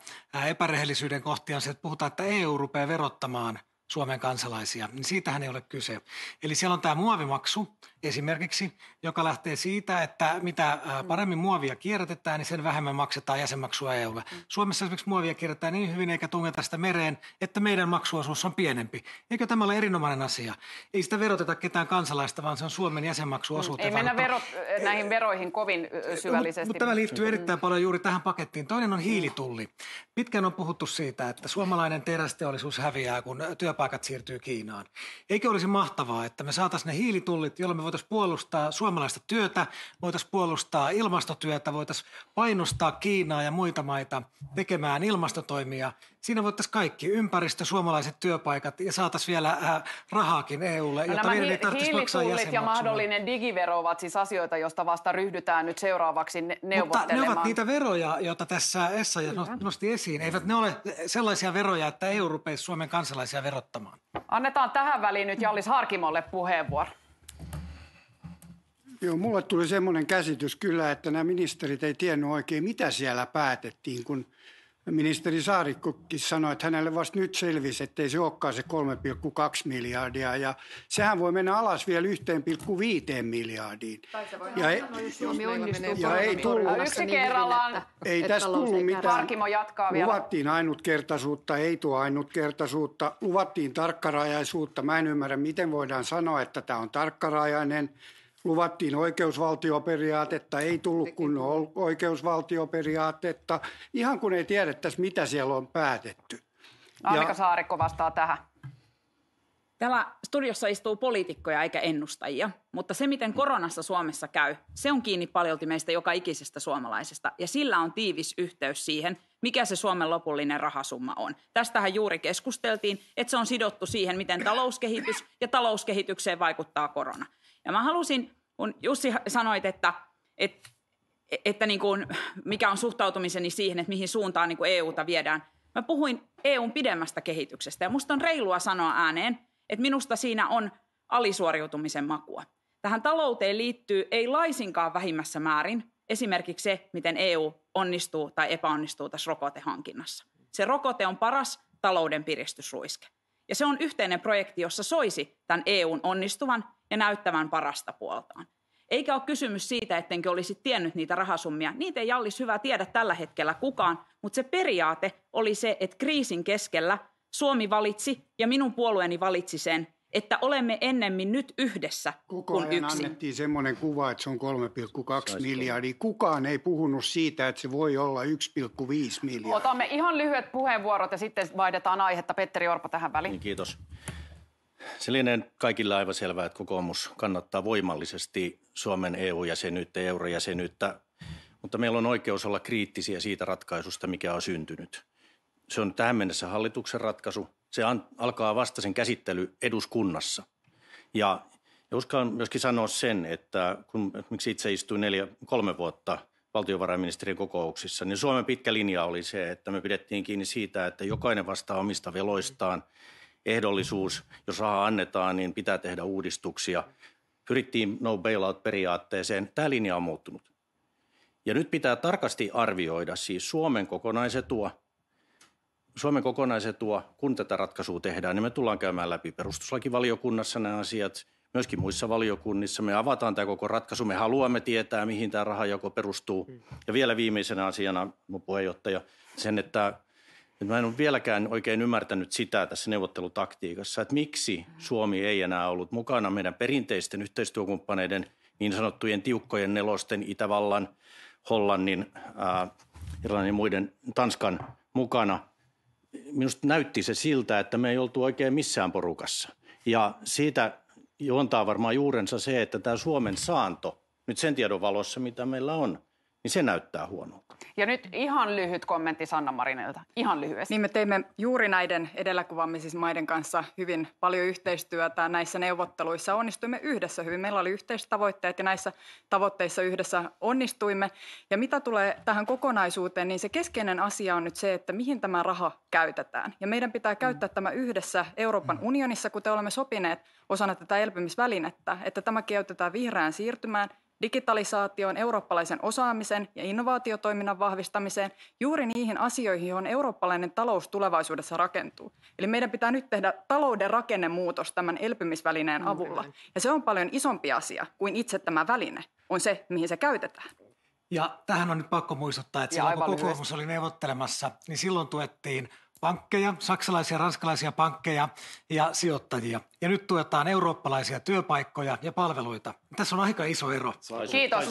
epärehellisyyden kohtia on se, että puhutaan, että EU rupeaa verottamaan Suomen kansalaisia, niin siitähän ei ole kyse. Eli siellä on tämä muovimaksu, esimerkiksi, joka lähtee siitä, että mitä äh, paremmin muovia kierrätetään, niin sen vähemmän maksetaan jäsenmaksua EUlle. Suomessa esimerkiksi muovia kierrätetään niin hyvin eikä tungeta sitä mereen, että meidän maksuosuus on pienempi. Eikö tämä ole erinomainen asia? Ei sitä veroteta ketään kansalaista, vaan se on Suomen jäsenmaksuosuuteen. Ei mennä verot, näihin veroihin kovin syvällisesti. Mutta, mutta tämä liittyy erittäin paljon juuri tähän pakettiin. Toinen on hiilitulli. Pitkään on puhuttu siitä, että suomalainen terästeollisuus häviää, kun työpaikat siirtyy Kiinaan. Eikö olisi mahtavaa, että me saataisiin ne hiilitullit, jolloin me voitaisiin puolustaa suomalaista työtä, voitaisiin puolustaa ilmastotyötä, voitaisiin painostaa Kiinaa ja muita maita tekemään ilmastotoimia. Siinä voitaisiin kaikki, ympäristö, suomalaiset työpaikat ja saataisiin vielä äh, rahaakin EUlle, no jotta meidän ei tarvitsisi maksaa ja mahdollinen digivero ovat siis asioita, joista vasta ryhdytään nyt seuraavaksi neuvottelemaan. Mutta ne ovat niitä veroja, joita tässä Essa nosti esiin. Eivät ne ole sellaisia veroja, että EU rupeisi Suomen kansalaisia verottamaan. Annetaan tähän väliin nyt Jallis Harkimolle puheenvuoro. Joo, mulle tuli semmoinen käsitys kyllä, että nämä ministerit ei tiennyt oikein, mitä siellä päätettiin, kun ministeri Saarikkokin sanoi, että hänelle vasta nyt selvisi, että ei se olekaan se 3,2 miljardia. Ja sehän voi mennä alas vielä 1,5 miljardiin. Ja, ei, ja ei tullut, yksi kerrallaan. Niin ei tässä tullut mitään. jatkaa vielä. Luvattiin ainutkertaisuutta, ei tuo ainutkertaisuutta. Luvattiin tarkkarajaisuutta. Mä en ymmärrä, miten voidaan sanoa, että tämä on tarkkarajainen – luvattiin oikeusvaltioperiaatetta, ei tullut kun oikeusvaltioperiaatetta, ihan kun ei tiedettäisi, mitä siellä on päätetty. Annika ja... Saarikko vastaa tähän. Täällä studiossa istuu poliitikkoja eikä ennustajia, mutta se miten koronassa Suomessa käy, se on kiinni paljolti meistä joka ikisestä suomalaisesta ja sillä on tiivis yhteys siihen, mikä se Suomen lopullinen rahasumma on. Tästähän juuri keskusteltiin, että se on sidottu siihen, miten talouskehitys ja talouskehitykseen vaikuttaa korona. Ja mä halusin kun Jussi sanoit, että, että, että niin kuin, mikä on suhtautumiseni siihen, että mihin suuntaan niin kuin EUta viedään. Mä puhuin EUn pidemmästä kehityksestä ja musta on reilua sanoa ääneen, että minusta siinä on alisuoriutumisen makua. Tähän talouteen liittyy ei laisinkaan vähimmässä määrin esimerkiksi se, miten EU onnistuu tai epäonnistuu tässä rokotehankinnassa. Se rokote on paras talouden piristysruiske. Ja se on yhteinen projekti, jossa soisi tämän EUn onnistuvan ja näyttävän parasta puoltaan. Eikä ole kysymys siitä, ettenkö olisi tiennyt niitä rahasummia. Niitä ei olisi hyvä tiedä tällä hetkellä kukaan, mutta se periaate oli se, että kriisin keskellä Suomi valitsi ja minun puolueeni valitsi sen, että olemme ennemmin nyt yhdessä Koko kuin ajan yksin. annettiin semmoinen kuva, että se on 3,2 miljardia. Kukaan ei puhunut siitä, että se voi olla 1,5 miljardia. Otamme ihan lyhyet puheenvuorot ja sitten vaihdetaan aihetta. Petteri Orpo tähän väliin. Niin, kiitos. Se lienee kaikille aivan selvää, että kokoomus kannattaa voimallisesti Suomen EU-jäsenyyttä ja eurojäsenyyttä, mutta meillä on oikeus olla kriittisiä siitä ratkaisusta, mikä on syntynyt. Se on tähän mennessä hallituksen ratkaisu – se an, alkaa vasta sen käsittely eduskunnassa. Ja, ja uskallan myöskin sanoa sen, että kun miksi itse istuin neljä, kolme vuotta valtiovarainministerin kokouksissa, niin Suomen pitkä linja oli se, että me pidettiin kiinni siitä, että jokainen vastaa omista veloistaan. Ehdollisuus, jos rahaa annetaan, niin pitää tehdä uudistuksia. Pyrittiin no bailout-periaatteeseen. Tämä linja on muuttunut. Ja nyt pitää tarkasti arvioida siis Suomen kokonaisetua – Suomen kokonaisetua, kun tätä ratkaisua tehdään, niin me tullaan käymään läpi perustuslakivaliokunnassa nämä asiat, myöskin muissa valiokunnissa. Me avataan tämä koko ratkaisu, me haluamme tietää, mihin tämä rahajako perustuu. Mm. Ja vielä viimeisenä asiana, mun puheenjohtaja, sen, että nyt mä en ole vieläkään oikein ymmärtänyt sitä tässä neuvottelutaktiikassa, että miksi mm. Suomi ei enää ollut mukana meidän perinteisten yhteistyökumppaneiden niin sanottujen tiukkojen nelosten Itävallan, Hollannin, ää, Irlannin muiden, Tanskan mukana minusta näytti se siltä, että me ei oltu oikein missään porukassa. Ja siitä juontaa varmaan juurensa se, että tämä Suomen saanto, nyt sen tiedon valossa, mitä meillä on, niin se näyttää huonolta. Ja nyt ihan lyhyt kommentti Sanna Marinelta, ihan lyhyesti. Niin me teimme juuri näiden edellä siis maiden kanssa hyvin paljon yhteistyötä näissä neuvotteluissa. Onnistuimme yhdessä hyvin, meillä oli yhteiset tavoitteet ja näissä tavoitteissa yhdessä onnistuimme. Ja mitä tulee tähän kokonaisuuteen, niin se keskeinen asia on nyt se, että mihin tämä raha käytetään. Ja meidän pitää käyttää tämä yhdessä Euroopan unionissa, kuten olemme sopineet osana tätä elpymisvälinettä, että tämä käytetään vihreään siirtymään – digitalisaation, eurooppalaisen osaamisen ja innovaatiotoiminnan vahvistamiseen, juuri niihin asioihin, joihin eurooppalainen talous tulevaisuudessa rakentuu. Eli meidän pitää nyt tehdä talouden rakennemuutos tämän elpymisvälineen mm, avulla. Ja se on paljon isompi asia kuin itse tämä väline, on se, mihin se käytetään. Ja tähän on nyt pakko muistuttaa, että silloin kun kokoomus lyhyesti. oli neuvottelemassa, niin silloin tuettiin pankkeja, saksalaisia ja ranskalaisia pankkeja ja sijoittajia ja nyt tuetaan eurooppalaisia työpaikkoja ja palveluita. Tässä on aika iso ero. Saisi, Kiitos.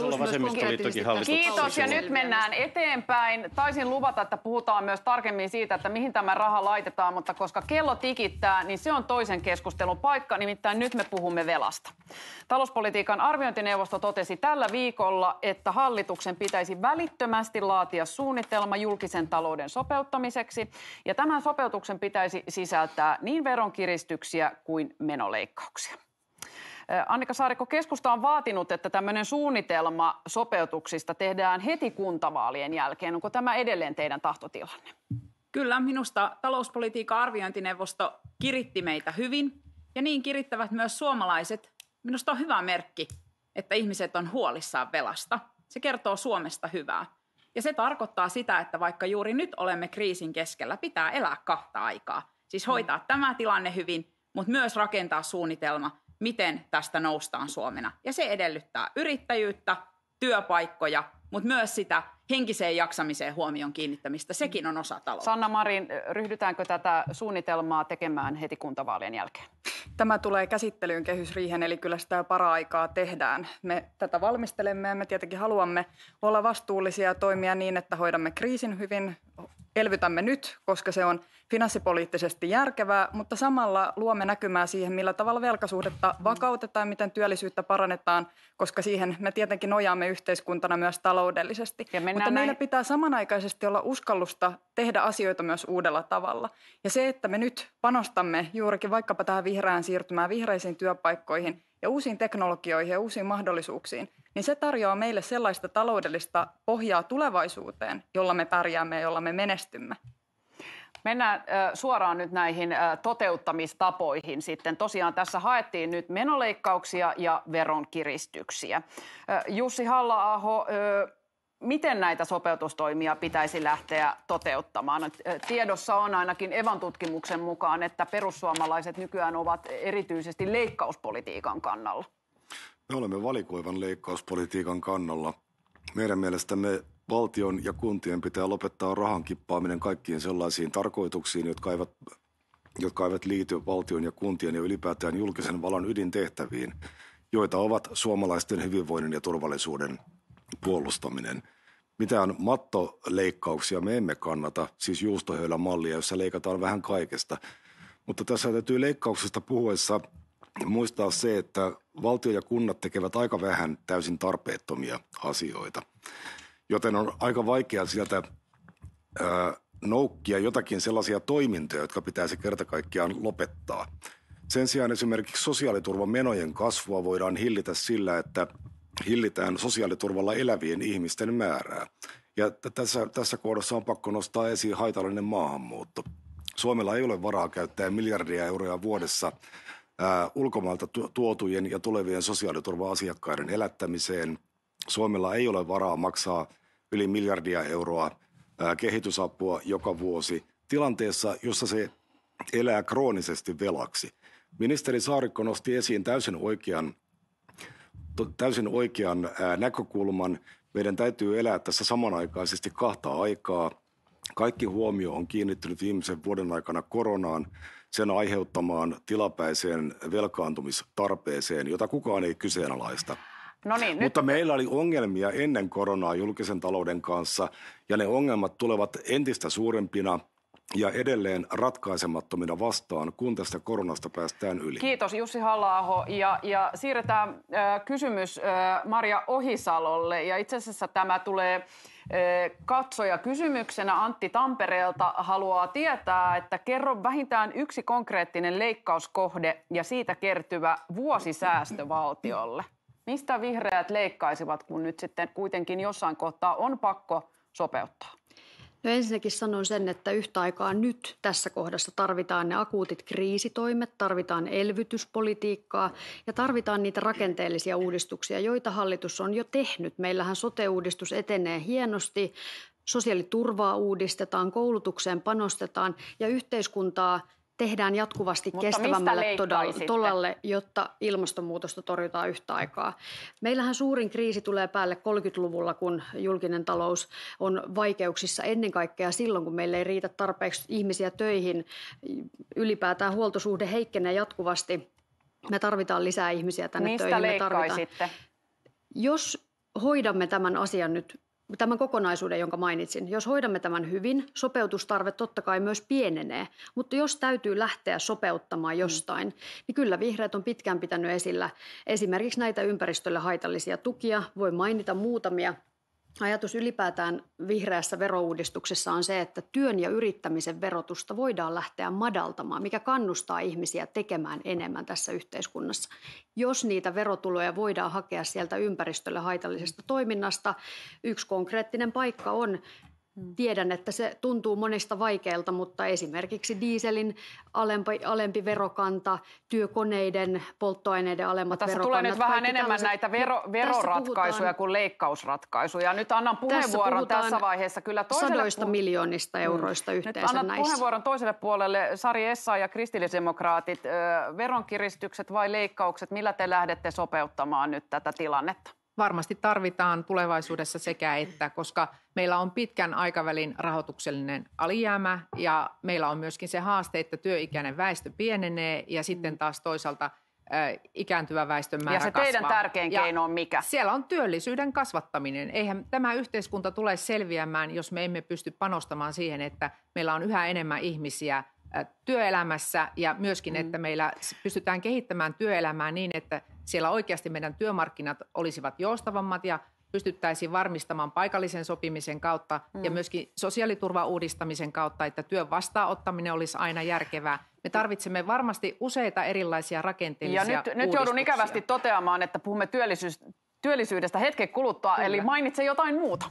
Taisi Kiitos ja nyt mennään eteenpäin. Taisin luvata, että puhutaan myös tarkemmin siitä, että mihin tämä raha laitetaan, mutta koska kello tikittää, niin se on toisen keskustelun paikka. Nimittäin nyt me puhumme velasta. Talouspolitiikan arviointineuvosto totesi tällä viikolla, että hallituksen pitäisi välittömästi laatia suunnitelma julkisen talouden sopeuttamiseksi. Ja tämän sopeutuksen pitäisi sisältää niin veronkiristyksiä kuin menoleikkauksia. Annika Saarikko, keskusta on vaatinut, että tämmöinen suunnitelma sopeutuksista tehdään heti kuntavaalien jälkeen. Onko tämä edelleen teidän tahtotilanne? Kyllä, minusta talouspolitiikan arviointineuvosto kiritti meitä hyvin ja niin kirittävät myös suomalaiset. Minusta on hyvä merkki, että ihmiset on huolissaan velasta. Se kertoo Suomesta hyvää. Ja se tarkoittaa sitä, että vaikka juuri nyt olemme kriisin keskellä, pitää elää kahta aikaa. Siis hoitaa mm. tämä tilanne hyvin mutta myös rakentaa suunnitelma, miten tästä noustaan Suomena. Ja se edellyttää yrittäjyyttä, työpaikkoja, mutta myös sitä henkiseen jaksamiseen huomion kiinnittämistä. Sekin on osa taloutta. Sanna Marin, ryhdytäänkö tätä suunnitelmaa tekemään heti kuntavaalien jälkeen? Tämä tulee käsittelyyn kehysriihen, eli kyllä sitä para-aikaa tehdään. Me tätä valmistelemme ja me tietenkin haluamme olla vastuullisia ja toimia niin, että hoidamme kriisin hyvin, elvytämme nyt, koska se on finanssipoliittisesti järkevää, mutta samalla luomme näkymää siihen, millä tavalla velkasuhdetta vakautetaan, miten työllisyyttä parannetaan, koska siihen me tietenkin nojaamme yhteiskuntana myös taloudellisesti. Ja mutta näin. meillä pitää samanaikaisesti olla uskallusta tehdä asioita myös uudella tavalla. Ja se, että me nyt panostamme juurikin vaikkapa tähän vihreään siirtymään, vihreisiin työpaikkoihin ja uusiin teknologioihin ja uusiin mahdollisuuksiin, niin se tarjoaa meille sellaista taloudellista pohjaa tulevaisuuteen, jolla me pärjäämme ja jolla me menestymme. Mennään suoraan nyt näihin toteuttamistapoihin sitten. Tosiaan tässä haettiin nyt menoleikkauksia ja veronkiristyksiä. Jussi Halla-aho, miten näitä sopeutustoimia pitäisi lähteä toteuttamaan? Tiedossa on ainakin Evan tutkimuksen mukaan, että perussuomalaiset nykyään ovat erityisesti leikkauspolitiikan kannalla. Me olemme valikoivan leikkauspolitiikan kannalla. Meidän mielestämme valtion ja kuntien pitää lopettaa rahan kippaaminen kaikkiin sellaisiin tarkoituksiin, jotka eivät, jotka eivät liity valtion ja kuntien ja ylipäätään julkisen valon ydintehtäviin, joita ovat suomalaisten hyvinvoinnin ja turvallisuuden puolustaminen. Mitään mattoleikkauksia me emme kannata, siis juustohöylä mallia, jossa leikataan vähän kaikesta. Mutta tässä täytyy leikkauksesta puhuessa muistaa se, että valtio ja kunnat tekevät aika vähän täysin tarpeettomia asioita joten on aika vaikea sieltä ö, noukkia jotakin sellaisia toimintoja, jotka pitäisi kertakaikkiaan lopettaa. Sen sijaan esimerkiksi sosiaaliturvan menojen kasvua voidaan hillitä sillä, että hillitään sosiaaliturvalla elävien ihmisten määrää. Ja tässä, tässä kohdassa on pakko nostaa esiin haitallinen maahanmuutto. Suomella ei ole varaa käyttää miljardia euroja vuodessa ulkomailta tuotujen ja tulevien sosiaaliturva-asiakkaiden elättämiseen – Suomella ei ole varaa maksaa yli miljardia euroa kehitysapua joka vuosi tilanteessa, jossa se elää kroonisesti velaksi. Ministeri Saarikko nosti esiin täysin oikean, täysin oikean näkökulman. Meidän täytyy elää tässä samanaikaisesti kahta aikaa. Kaikki huomio on kiinnittynyt viimeisen vuoden aikana koronaan, sen aiheuttamaan tilapäiseen velkaantumistarpeeseen, jota kukaan ei kyseenalaista – No niin, Mutta nyt... meillä oli ongelmia ennen koronaa julkisen talouden kanssa ja ne ongelmat tulevat entistä suurempina ja edelleen ratkaisemattomina vastaan, kun tästä koronasta päästään yli. Kiitos Jussi halla ja, ja siirretään ö, kysymys ö, Maria Ohisalolle ja itse asiassa tämä tulee katsoja kysymyksenä Antti Tampereelta haluaa tietää, että kerro vähintään yksi konkreettinen leikkauskohde ja siitä kertyvä vuosisäästö valtiolle. Mistä vihreät leikkaisivat, kun nyt sitten kuitenkin jossain kohtaa on pakko sopeuttaa? No ensinnäkin sanon sen, että yhtä aikaa nyt tässä kohdassa tarvitaan ne akuutit kriisitoimet, tarvitaan elvytyspolitiikkaa ja tarvitaan niitä rakenteellisia uudistuksia, joita hallitus on jo tehnyt. Meillähän sote-uudistus etenee hienosti, sosiaaliturvaa uudistetaan, koulutukseen panostetaan ja yhteiskuntaa tehdään jatkuvasti Mutta kestävämmälle tolalle, jotta ilmastonmuutosta torjutaan yhtä aikaa. Meillähän suurin kriisi tulee päälle 30-luvulla, kun julkinen talous on vaikeuksissa ennen kaikkea silloin, kun meillä ei riitä tarpeeksi ihmisiä töihin. Ylipäätään huoltosuhde heikkenee jatkuvasti. Me tarvitaan lisää ihmisiä tänne Mistä töihin. Me tarvitaan. Jos hoidamme tämän asian nyt tämän kokonaisuuden, jonka mainitsin, jos hoidamme tämän hyvin, sopeutustarve totta kai myös pienenee, mutta jos täytyy lähteä sopeuttamaan mm. jostain, mm. niin kyllä vihreät on pitkään pitänyt esillä esimerkiksi näitä ympäristölle haitallisia tukia. Voi mainita muutamia, Ajatus ylipäätään vihreässä verouudistuksessa on se, että työn ja yrittämisen verotusta voidaan lähteä madaltamaan, mikä kannustaa ihmisiä tekemään enemmän tässä yhteiskunnassa. Jos niitä verotuloja voidaan hakea sieltä ympäristölle haitallisesta toiminnasta, yksi konkreettinen paikka on Mm. Tiedän, että se tuntuu monista vaikealta, mutta esimerkiksi dieselin alempi, alempi verokanta, työkoneiden, polttoaineiden alemmat Tässä verokannat. Tässä tulee nyt vähän enemmän tällaiset, näitä vero, veroratkaisuja puhutaan, kuin leikkausratkaisuja. Nyt annan puheenvuoron tässä, tässä vaiheessa kyllä toiselle... Sadoista miljoonista mm. euroista mm. yhteensä Nyt annan näissä. puheenvuoron toiselle puolelle. Sari Essa ja kristillisdemokraatit, veronkiristykset vai leikkaukset, millä te lähdette sopeuttamaan nyt tätä tilannetta? varmasti tarvitaan tulevaisuudessa sekä että, koska meillä on pitkän aikavälin rahoituksellinen alijäämä ja meillä on myöskin se haaste, että työikäinen väestö pienenee ja sitten mm. taas toisaalta ikääntyvä väestön määrä Ja se kasvaa. teidän tärkein ja keino on mikä? Siellä on työllisyyden kasvattaminen. Eihän tämä yhteiskunta tule selviämään, jos me emme pysty panostamaan siihen, että meillä on yhä enemmän ihmisiä työelämässä ja myöskin, mm. että meillä pystytään kehittämään työelämää niin, että siellä oikeasti meidän työmarkkinat olisivat joustavammat ja pystyttäisiin varmistamaan paikallisen sopimisen kautta mm. ja myöskin sosiaaliturvan uudistamisen kautta, että työn vastaanottaminen olisi aina järkevää. Me tarvitsemme varmasti useita erilaisia rakenteellisia Ja nyt, nyt joudun ikävästi toteamaan, että puhumme työllisyys, työllisyydestä hetken kuluttua, Kyllä. eli mainitse jotain muuta.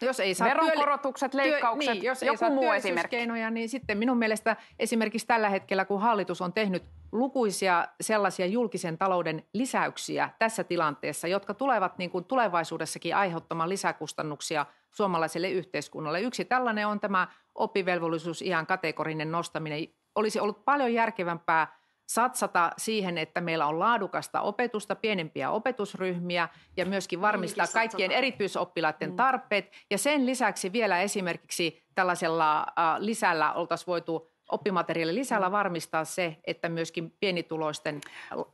No jos ei saa Veronkorotukset, leikkaukset, työ, niin, jos joku ei saa muu esimerkki. niin sitten minun mielestä esimerkiksi tällä hetkellä, kun hallitus on tehnyt lukuisia sellaisia julkisen talouden lisäyksiä tässä tilanteessa, jotka tulevat niin kuin tulevaisuudessakin aiheuttamaan lisäkustannuksia suomalaiselle yhteiskunnalle. Yksi tällainen on tämä oppivelvollisuus ihan kategorinen nostaminen. Olisi ollut paljon järkevämpää satsata siihen, että meillä on laadukasta opetusta, pienempiä opetusryhmiä ja myöskin varmistaa kaikkien erityisoppilaiden mm. tarpeet. Ja sen lisäksi vielä esimerkiksi tällaisella äh, lisällä oltaisiin voitu oppimateriaali lisällä varmistaa se, että myöskin pienituloisten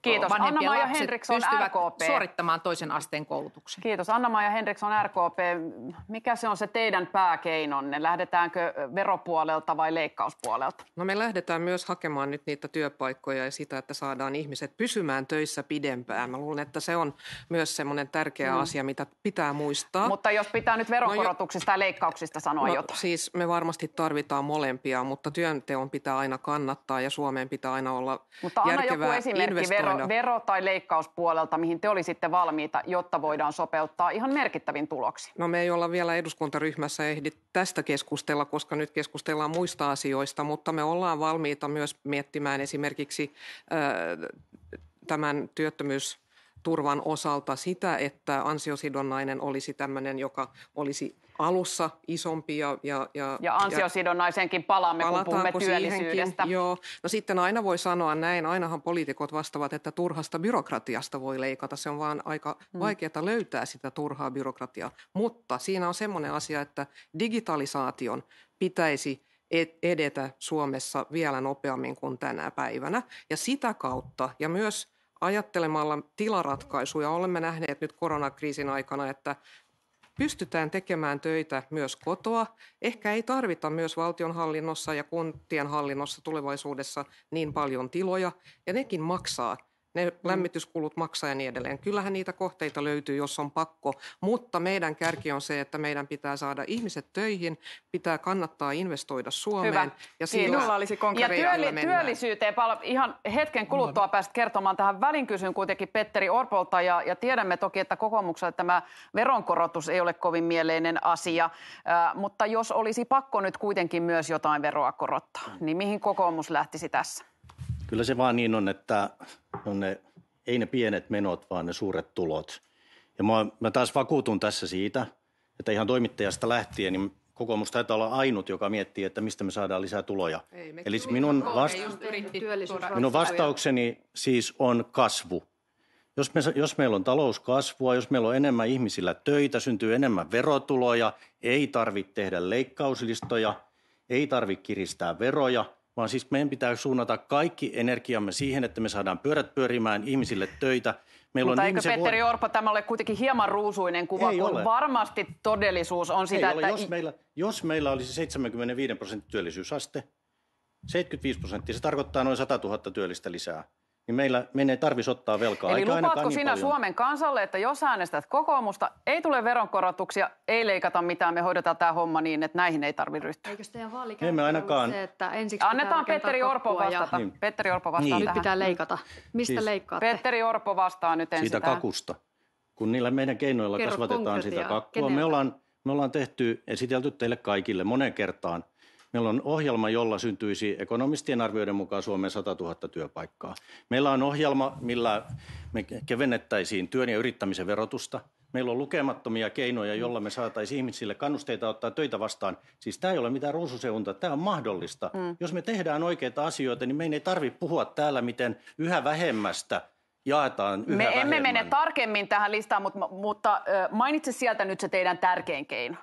Kiitos. vanhempien Anna-Maja lapset Henriksson, pystyvät RKP. suorittamaan toisen asteen koulutuksen. Kiitos. Anna-Maja Henriksson, RKP. Mikä se on se teidän pääkeinonne? Lähdetäänkö veropuolelta vai leikkauspuolelta? No me lähdetään myös hakemaan nyt niitä työpaikkoja ja sitä, että saadaan ihmiset pysymään töissä pidempään. Mä luulen, että se on myös semmoinen tärkeä mm. asia, mitä pitää muistaa. Mutta jos pitää nyt veronkorotuksista no jo... ja leikkauksista sanoa no, jotain. Siis me varmasti tarvitaan molempia, mutta työnteon veron pitää aina kannattaa ja Suomeen pitää aina olla Mutta anna joku esimerkki vero, vero- tai leikkauspuolelta, mihin te olisitte valmiita, jotta voidaan sopeuttaa ihan merkittävin tuloksi. No me ei olla vielä eduskuntaryhmässä ehdi tästä keskustella, koska nyt keskustellaan muista asioista, mutta me ollaan valmiita myös miettimään esimerkiksi äh, tämän työttömyys turvan osalta sitä, että ansiosidonnainen olisi tämmöinen, joka olisi alussa isompi. Ja, ja, ja, ja ansiosidonnaisenkin palaamme, kun puhumme työllisyydestä. Joo. No sitten aina voi sanoa näin, ainahan poliitikot vastaavat, että turhasta byrokratiasta voi leikata. Se on vaan aika hmm. vaikeaa löytää sitä turhaa byrokratiaa. Mutta siinä on semmoinen asia, että digitalisaation pitäisi e-, edetä Suomessa vielä nopeammin kuin tänä päivänä. Ja sitä kautta, ja myös ajattelemalla tilaratkaisuja olemme nähneet nyt koronakriisin aikana, että pystytään tekemään töitä myös kotoa. Ehkä ei tarvita myös valtionhallinnossa ja kuntien hallinnossa tulevaisuudessa niin paljon tiloja, ja nekin maksaa – ne mm. lämmityskulut maksaa ja niin edelleen. Kyllähän niitä kohteita löytyy, jos on pakko, mutta meidän kärki on se, että meidän pitää saada ihmiset töihin, pitää kannattaa investoida Suomeen. Hyvä. Ja, niin, sillä olisi ja työli- työllisyyteen pal- ihan hetken kuluttua no. päästä kertomaan tähän välin kysyn kuitenkin Petteri Orpolta ja, ja tiedämme toki, että kokoomukselle tämä veronkorotus ei ole kovin mieleinen asia, äh, mutta jos olisi pakko nyt kuitenkin myös jotain veroa korottaa, niin mihin kokoomus lähtisi tässä? Kyllä se vaan niin on, että on ne, ei ne pienet menot, vaan ne suuret tulot. Ja mä, mä taas vakuutun tässä siitä, että ihan toimittajasta lähtien, niin kokoomus taitaa olla ainut, joka miettii, että mistä me saadaan lisää tuloja. Ei, Eli minun, vasta- minun vastaukseni siis on kasvu. Jos, me, jos meillä on talouskasvua, jos meillä on enemmän ihmisillä töitä, syntyy enemmän verotuloja, ei tarvitse tehdä leikkauslistoja, ei tarvitse kiristää veroja – vaan siis meidän pitää suunnata kaikki energiamme siihen, että me saadaan pyörät pyörimään ihmisille töitä. Meillä Mutta on eikö Petteri vuor... Orpo tämä ole kuitenkin hieman ruusuinen kuva, ei kun ole. varmasti todellisuus on sitä, ei että... Jos, meillä, jos meillä olisi 75 prosentin työllisyysaste, 75 prosenttia, se tarkoittaa noin 100 000 työllistä lisää niin meillä, meidän ei tarvitsisi ottaa velkaa. Eli Aika lupaatko niin sinä paljon. Suomen kansalle, että jos äänestät kokoomusta, ei tule veronkorotuksia, ei leikata mitään, me hoidetaan tämä homma niin, että näihin ei tarvitse ryhtyä. Eikö teidän vaalikäytäntö ainakaan... se, että ensiksi Annetaan Petteri Orpo vastata. Ja... Niin. Petteri Orpo vastaa niin. Nyt pitää leikata. Mistä siis... leikkaatte? Petteri Orpo vastaa nyt ensin Siitä tähän. kakusta. Kun niillä meidän keinoilla Kerro kasvatetaan sitä kakkua. Me ollaan, me ollaan tehty, esitelty teille kaikille monen kertaan Meillä on ohjelma, jolla syntyisi ekonomistien arvioiden mukaan Suomeen 100 000 työpaikkaa. Meillä on ohjelma, millä me kevennettäisiin työn ja yrittämisen verotusta. Meillä on lukemattomia keinoja, jolla me saataisiin ihmisille kannusteita ottaa töitä vastaan. Siis tämä ei ole mitään ruususeunta, tämä on mahdollista. Mm. Jos me tehdään oikeita asioita, niin meidän ei tarvitse puhua täällä, miten yhä vähemmästä jaetaan yhä Me emme vähemmän. mene tarkemmin tähän listaan, mutta, mutta mainitse sieltä nyt se teidän tärkein keino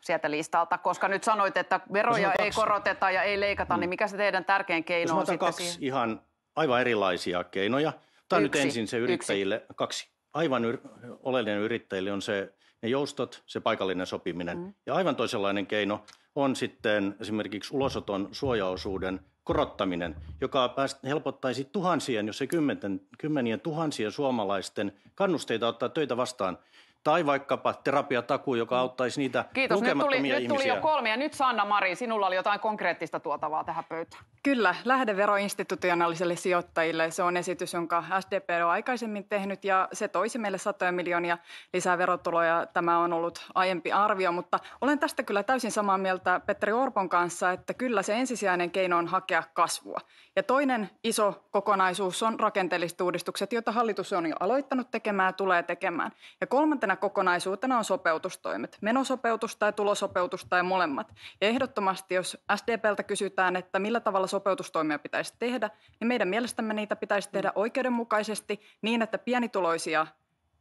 sieltä listalta, koska nyt sanoit, että veroja no, ei koroteta ja ei leikata, niin mm. niin mikä se teidän tärkein keino no, on kaksi siihen? ihan aivan erilaisia keinoja. Tämä nyt ensin se yrittäjille, Yksi. kaksi. Aivan yr- oleellinen yrittäjille on se ne joustot, se paikallinen sopiminen. Mm. Ja aivan toisenlainen keino on sitten esimerkiksi ulosoton suojaosuuden korottaminen, joka helpottaisi tuhansien, jos ei kymmenten, kymmenien tuhansien suomalaisten kannusteita ottaa töitä vastaan – tai vaikkapa terapiatakuu, joka auttaisi niitä Kiitos. Nyt tuli, ihmisiä. nyt tuli jo kolme ja nyt Sanna-Mari, sinulla oli jotain konkreettista tuotavaa tähän pöytään. Kyllä, lähdevero institutionaaliselle sijoittajille. Se on esitys, jonka SDP on aikaisemmin tehnyt ja se toisi meille satoja miljoonia lisää verotuloja. Tämä on ollut aiempi arvio, mutta olen tästä kyllä täysin samaa mieltä Petteri Orpon kanssa, että kyllä se ensisijainen keino on hakea kasvua. Ja toinen iso kokonaisuus on rakenteelliset uudistukset, joita hallitus on jo aloittanut tekemään ja tulee tekemään. Ja kolmantena kokonaisuutena on sopeutustoimet, menosopeutus tai tulosopeutus tai molemmat. Ja ehdottomasti, jos SDPltä kysytään, että millä tavalla sopeutustoimia pitäisi tehdä, niin meidän mielestämme niitä pitäisi tehdä oikeudenmukaisesti niin, että pienituloisia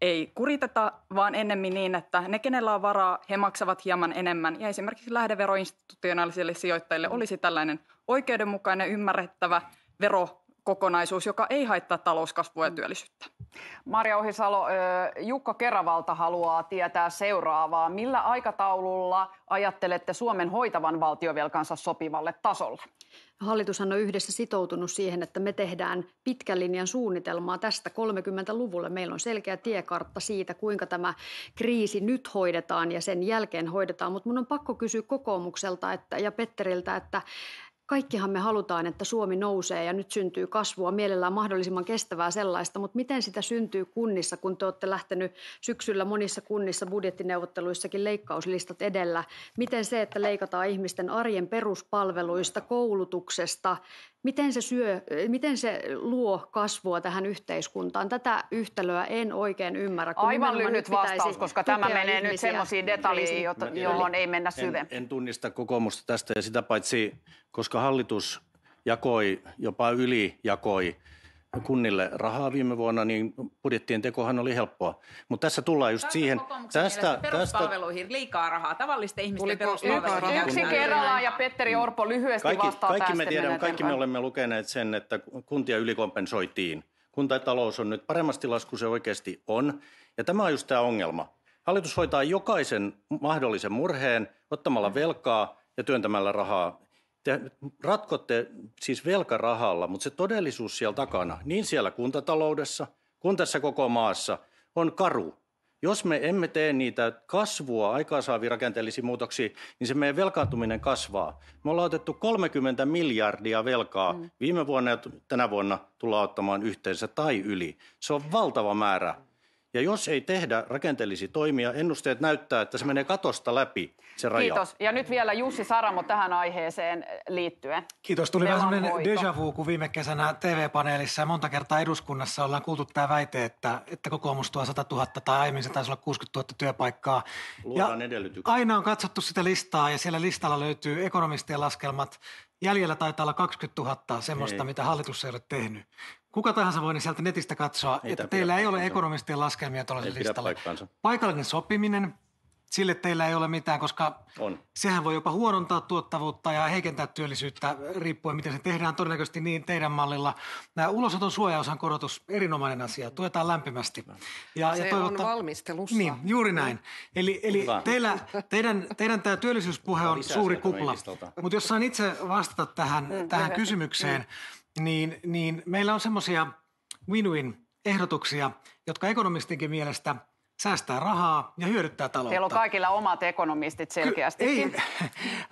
ei kuriteta, vaan ennemmin niin, että ne, kenellä on varaa, he maksavat hieman enemmän. Ja esimerkiksi lähdeveroinstitutionaalisille sijoittajille olisi tällainen oikeudenmukainen, ymmärrettävä vero kokonaisuus, joka ei haittaa talouskasvua ja mm. työllisyyttä. Maria Ohisalo, Jukka Keravalta haluaa tietää seuraavaa. Millä aikataululla ajattelette Suomen hoitavan valtiovelkansa sopivalle tasolle? Hallitushan on yhdessä sitoutunut siihen, että me tehdään pitkän linjan suunnitelmaa tästä 30-luvulle. Meillä on selkeä tiekartta siitä, kuinka tämä kriisi nyt hoidetaan ja sen jälkeen hoidetaan. Mutta minun on pakko kysyä kokoomukselta että, ja Petteriltä, että kaikkihan me halutaan, että Suomi nousee ja nyt syntyy kasvua, mielellään mahdollisimman kestävää sellaista, mutta miten sitä syntyy kunnissa, kun te olette lähtenyt syksyllä monissa kunnissa budjettineuvotteluissakin leikkauslistat edellä? Miten se, että leikataan ihmisten arjen peruspalveluista, koulutuksesta, miten se, syö, miten se luo kasvua tähän yhteiskuntaan? Tätä yhtälöä en oikein ymmärrä. Kun Aivan lyhyt vastaus, koska tämä menee ihmisiä. nyt semmoisiin detaljiin, niin. johon ei mennä syvemmin. En, en tunnista kokoomusta tästä ja sitä paitsi, koska hallitus jakoi, jopa yli jakoi kunnille rahaa viime vuonna, niin budjettien tekohan oli helppoa. Mutta tässä tullaan just siihen. Tästä, peruspalveluihin tästä, liikaa rahaa, tavallisten ihmisten peruspalveluihin. Yksi kerrallaan ja Petteri mm. Orpo lyhyesti kaikki, vastaa kaikki me tiedämme, kaikki me olemme lukeneet sen, että kuntia ylikompensoitiin. Kuntatalous on nyt paremmasti lasku se oikeasti on. Ja tämä on just tämä ongelma. Hallitus hoitaa jokaisen mahdollisen murheen ottamalla mm. velkaa ja työntämällä rahaa te ratkotte siis velkarahalla, mutta se todellisuus siellä takana, niin siellä kuntataloudessa kuin tässä koko maassa, on karu. Jos me emme tee niitä kasvua aikaansaavia rakenteellisia muutoksia, niin se meidän velkaantuminen kasvaa. Me ollaan otettu 30 miljardia velkaa mm. viime vuonna ja tänä vuonna tullaan ottamaan yhteensä tai yli. Se on valtava määrä ja jos ei tehdä rakenteellisia toimia, ennusteet näyttää, että se menee katosta läpi se raja. Kiitos. Ja nyt vielä Jussi Saramo tähän aiheeseen liittyen. Kiitos. Tuli vähän sellainen déjà vu, kun viime kesänä TV-paneelissa ja monta kertaa eduskunnassa ollaan kuultu tämä väite, että, että kokoomus tuo 100 000 tai aiemmin se taisi olla 60 000 työpaikkaa. Luodaan ja edellytyksiä. Aina on katsottu sitä listaa ja siellä listalla löytyy ekonomistien laskelmat. Jäljellä taitaa olla 20 000 semmoista, ei. Niin. mitä hallitus ei ole tehnyt. Kuka tahansa voi sieltä netistä katsoa, ei että teillä ei ole ekonomistien laskelmia tuollaisella listalla. Paikallinen sopiminen, sille teillä ei ole mitään, koska on. sehän voi jopa huonontaa tuottavuutta ja heikentää työllisyyttä riippuen, miten se tehdään todennäköisesti niin teidän mallilla. Nämä ulosoton suojaosan korotus, erinomainen asia, tuetaan lämpimästi. Ja, se ja toivotta... on valmistelussa. Niin, juuri niin. näin. Eli, eli teillä, teidän, teidän tämä työllisyyspuhe on suuri kupla, mutta jos saan itse vastata tähän, mm. tähän kysymykseen mm. – niin, niin meillä on semmoisia win-win ehdotuksia, jotka ekonomistinkin mielestä – säästää rahaa ja hyödyttää taloutta. Teillä on kaikilla omat ekonomistit selkeästi. Ei,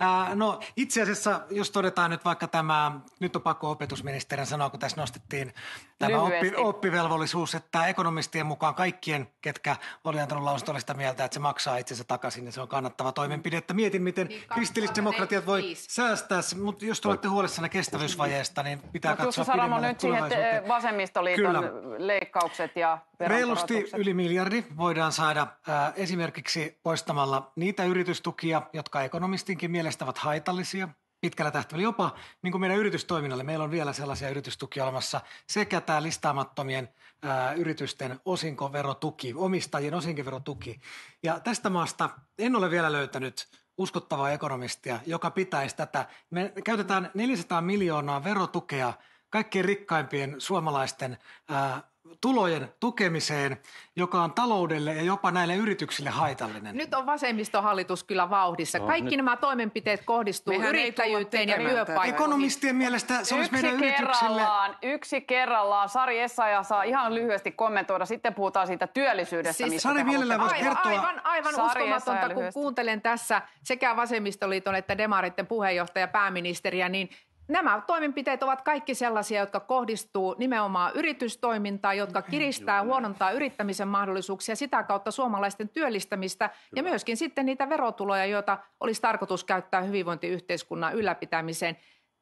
(laughs) no itse asiassa, jos todetaan nyt vaikka tämä, nyt on pakko opetusministerin sanoa, kun tässä nostettiin tämä oppi, oppivelvollisuus, että ekonomistien mukaan kaikkien, ketkä oli antanut lausunto, oli sitä mieltä, että se maksaa itsensä takaisin ja niin se on kannattava toimenpide. Että mietin, miten niin, kristillisdemokratiat voi säästää, mutta jos olette huolissanne kestävyysvajeesta, niin pitää no, katsoa Jussi nyt siihen vasemmistoliiton Kyllä. leikkaukset ja Reilusti yli miljardi voidaan saada äh, esimerkiksi poistamalla niitä yritystukia, jotka ekonomistinkin mielestä ovat haitallisia pitkällä tähtäimellä jopa niin kuin meidän yritystoiminnalle. Meillä on vielä sellaisia yritystukia olemassa sekä tämä listaamattomien ää, äh, yritysten osinkoverotuki, omistajien osinkoverotuki. Ja tästä maasta en ole vielä löytänyt uskottavaa ekonomistia, joka pitäisi tätä. Me käytetään 400 miljoonaa verotukea kaikkien rikkaimpien suomalaisten ää, äh, tulojen tukemiseen, joka on taloudelle ja jopa näille yrityksille haitallinen. Nyt on vasemmistohallitus kyllä vauhdissa. No, Kaikki nyt... nämä toimenpiteet kohdistuu yrittäjyyteen ja työpaikkoihin. Ekonomistien mielestä se olisi yksi meidän yrityksille... Yksi kerrallaan. Sari Essaja saa ihan lyhyesti kommentoida. Sitten puhutaan siitä työllisyydestä. Siis, Sari mielellään voisi kertoa. Aivan, aivan uskomatonta, kun kuuntelen tässä sekä vasemmistoliiton että demaritten puheenjohtaja pääministeriä, niin Nämä toimenpiteet ovat kaikki sellaisia, jotka kohdistuu nimenomaan yritystoimintaan, jotka kiristää, huonontaa yrittämisen mahdollisuuksia, sitä kautta suomalaisten työllistämistä ja myöskin sitten niitä verotuloja, joita olisi tarkoitus käyttää hyvinvointiyhteiskunnan ylläpitämiseen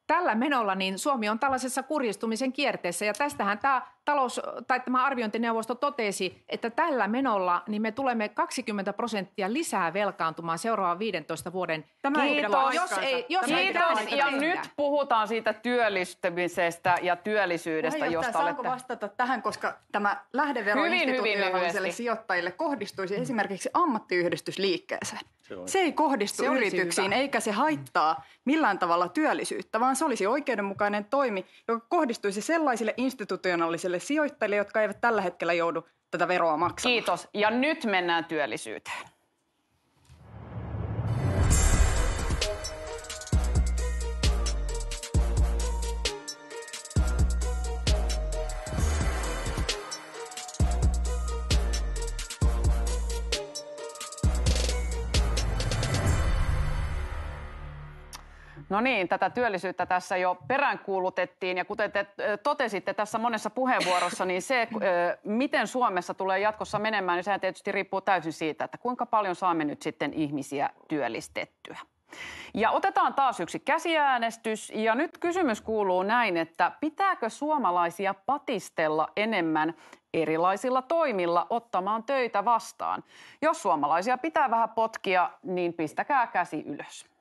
tällä menolla niin Suomi on tällaisessa kurjistumisen kierteessä ja tästähän tämä talous, tai tämä arviointineuvosto totesi, että tällä menolla niin me tulemme 20 prosenttia lisää velkaantumaan seuraavan 15 vuoden Tämä ei Kiitos. Jos ei, jos ei Kiitos. Ei ja tehdä. nyt puhutaan siitä työllistymisestä ja työllisyydestä, Vai, josta saanko vastata tähän, koska tämä lähdevero hyvin, hyvin sijoittajille kohdistuisi esimerkiksi ammattiyhdistysliikkeeseen. Se, se ei kohdistu se niin yrityksiin hyvä. eikä se haittaa millään tavalla työllisyyttä, vaan se olisi oikeudenmukainen toimi, joka kohdistuisi sellaisille institutionaalisille sijoittajille, jotka eivät tällä hetkellä joudu tätä veroa maksamaan. Kiitos. Ja nyt mennään työllisyyteen. No niin, tätä työllisyyttä tässä jo peräänkuulutettiin ja kuten te totesitte tässä monessa puheenvuorossa, niin se, miten Suomessa tulee jatkossa menemään, niin sehän tietysti riippuu täysin siitä, että kuinka paljon saamme nyt sitten ihmisiä työllistettyä. Ja otetaan taas yksi käsiäänestys ja nyt kysymys kuuluu näin, että pitääkö suomalaisia patistella enemmän erilaisilla toimilla ottamaan töitä vastaan? Jos suomalaisia pitää vähän potkia, niin pistäkää käsi ylös.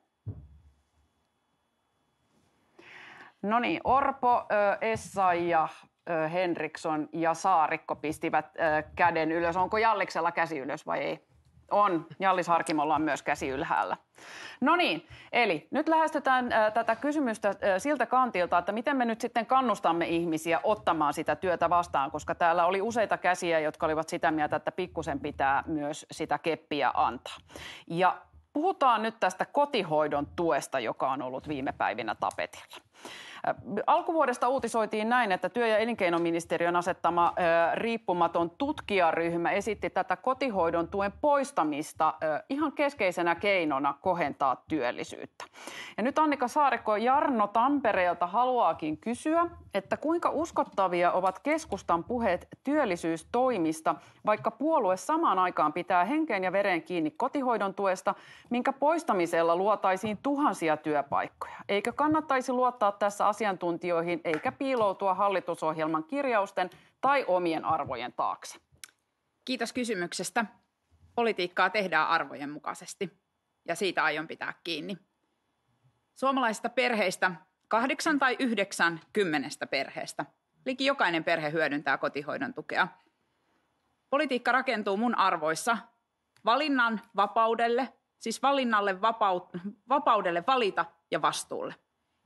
No niin, Orpo, Essayah, Henriksson ja Saarikko pistivät käden ylös. Onko Jalliksella käsi ylös vai ei? On. Jallis Harkimolla on myös käsi ylhäällä. No niin, eli nyt lähestytään tätä kysymystä siltä kantilta, että miten me nyt sitten kannustamme ihmisiä ottamaan sitä työtä vastaan, koska täällä oli useita käsiä, jotka olivat sitä mieltä, että pikkusen pitää myös sitä keppiä antaa. Ja puhutaan nyt tästä kotihoidon tuesta, joka on ollut viime päivinä tapetilla. Äh, alkuvuodesta uutisoitiin näin, että työ- ja elinkeinoministeriön asettama äh, riippumaton tutkijaryhmä esitti tätä kotihoidon tuen poistamista äh, ihan keskeisenä keinona kohentaa työllisyyttä. Ja nyt Annika Saarikko Jarno Tampereelta haluaakin kysyä, että kuinka uskottavia ovat keskustan puheet työllisyystoimista, vaikka puolue samaan aikaan pitää henkeen ja vereen kiinni kotihoidon tuesta, minkä poistamisella luotaisiin tuhansia työpaikkoja. Eikö kannattaisi luottaa tässä asiantuntijoihin eikä piiloutua hallitusohjelman kirjausten tai omien arvojen taakse? Kiitos kysymyksestä. Politiikkaa tehdään arvojen mukaisesti ja siitä aion pitää kiinni. Suomalaisista perheistä kahdeksan tai yhdeksän kymmenestä perheestä. Liki jokainen perhe hyödyntää kotihoidon tukea. Politiikka rakentuu mun arvoissa valinnan vapaudelle, siis valinnalle vapaudelle valita ja vastuulle.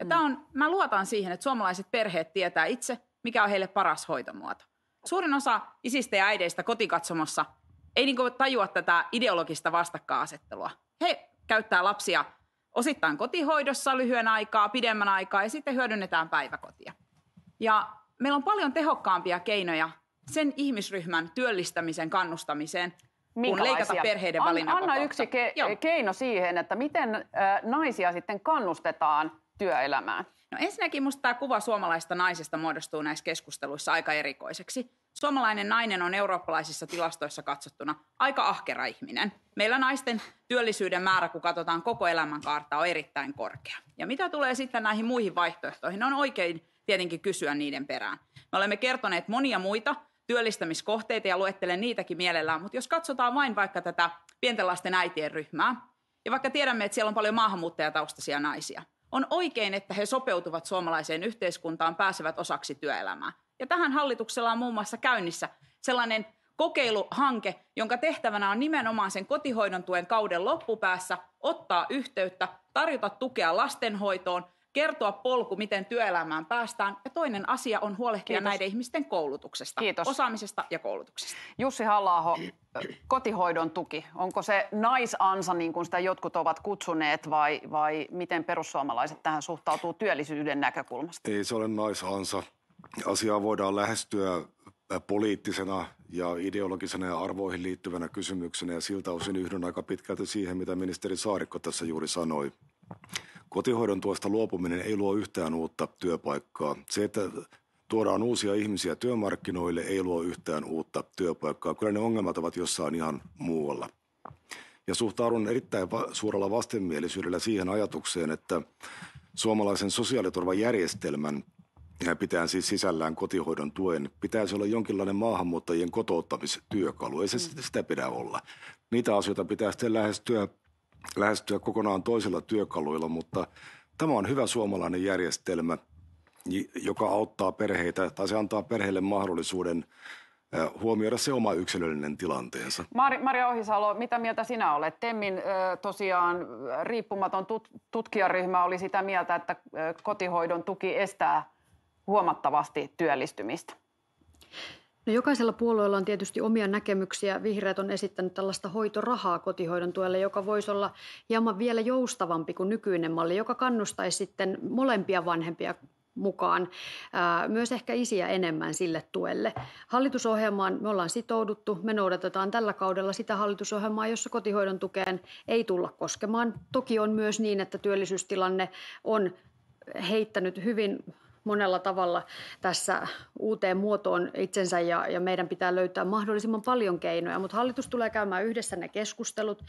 Ja mm. on, mä luotan siihen, että suomalaiset perheet tietää itse, mikä on heille paras hoitomuoto. Suurin osa isistä ja äideistä kotikatsomossa ei niin tajua tätä ideologista vastakkainasettelua. He käyttää lapsia osittain kotihoidossa lyhyen aikaa, pidemmän aikaa ja sitten hyödynnetään päiväkotia. Ja meillä on paljon tehokkaampia keinoja sen ihmisryhmän työllistämisen kannustamiseen, kun leikata perheiden valinnanvapautta. Anna yksi ke- keino siihen, että miten äh, naisia sitten kannustetaan työelämään? No ensinnäkin musta tämä kuva suomalaista naisesta muodostuu näissä keskusteluissa aika erikoiseksi. Suomalainen nainen on eurooppalaisissa tilastoissa katsottuna aika ahkera ihminen. Meillä naisten työllisyyden määrä, kun katsotaan koko elämänkaarta, on erittäin korkea. Ja mitä tulee sitten näihin muihin vaihtoehtoihin, on oikein tietenkin kysyä niiden perään. Me olemme kertoneet monia muita työllistämiskohteita ja luettelen niitäkin mielellään, mutta jos katsotaan vain vaikka tätä pienten lasten äitien ryhmää, ja vaikka tiedämme, että siellä on paljon maahanmuuttajataustaisia naisia, on oikein, että he sopeutuvat suomalaiseen yhteiskuntaan, pääsevät osaksi työelämää. Ja tähän hallituksella on muun muassa käynnissä sellainen kokeiluhanke, jonka tehtävänä on nimenomaan sen kotihoidon tuen kauden loppupäässä ottaa yhteyttä, tarjota tukea lastenhoitoon – kertoa polku, miten työelämään päästään. Ja toinen asia on huolehtia Kiitos. näiden ihmisten koulutuksesta, Kiitos. osaamisesta ja koulutuksesta. Jussi halla kotihoidon tuki, onko se naisansa, niin kuin sitä jotkut ovat kutsuneet, vai, vai miten perussuomalaiset tähän suhtautuu työllisyyden näkökulmasta? Ei se ole naisansa. Asiaa voidaan lähestyä poliittisena ja ideologisena ja arvoihin liittyvänä kysymyksenä, ja siltä osin yhdyn aika pitkälti siihen, mitä ministeri Saarikko tässä juuri sanoi kotihoidon tuosta luopuminen ei luo yhtään uutta työpaikkaa. Se, että tuodaan uusia ihmisiä työmarkkinoille, ei luo yhtään uutta työpaikkaa. Kyllä ne ongelmat ovat jossain ihan muualla. Ja suhtaudun erittäin suurella vastenmielisyydellä siihen ajatukseen, että suomalaisen sosiaaliturvajärjestelmän pitää siis sisällään kotihoidon tuen, pitäisi olla jonkinlainen maahanmuuttajien kotouttamistyökalu. Ei se sitä pidä olla. Niitä asioita pitää sitten lähestyä lähestyä kokonaan toisilla työkaluilla, mutta tämä on hyvä suomalainen järjestelmä, joka auttaa perheitä tai se antaa perheelle mahdollisuuden huomioida se oma yksilöllinen tilanteensa. Mar- Maria Ohisalo, mitä mieltä sinä olet? Temmin tosiaan riippumaton tut, tutkijaryhmä oli sitä mieltä, että kotihoidon tuki estää huomattavasti työllistymistä. No jokaisella puolueella on tietysti omia näkemyksiä. Vihreät on esittänyt tällaista hoitorahaa kotihoidon tuelle, joka voisi olla hieman vielä joustavampi kuin nykyinen malli, joka kannustaisi sitten molempia vanhempia mukaan, myös ehkä isiä enemmän sille tuelle. Hallitusohjelmaan me ollaan sitouduttu, me noudatetaan tällä kaudella sitä hallitusohjelmaa, jossa kotihoidon tukeen ei tulla koskemaan. Toki on myös niin, että työllisyystilanne on heittänyt hyvin monella tavalla tässä uuteen muotoon itsensä ja, ja meidän pitää löytää mahdollisimman paljon keinoja, mutta hallitus tulee käymään yhdessä ne keskustelut.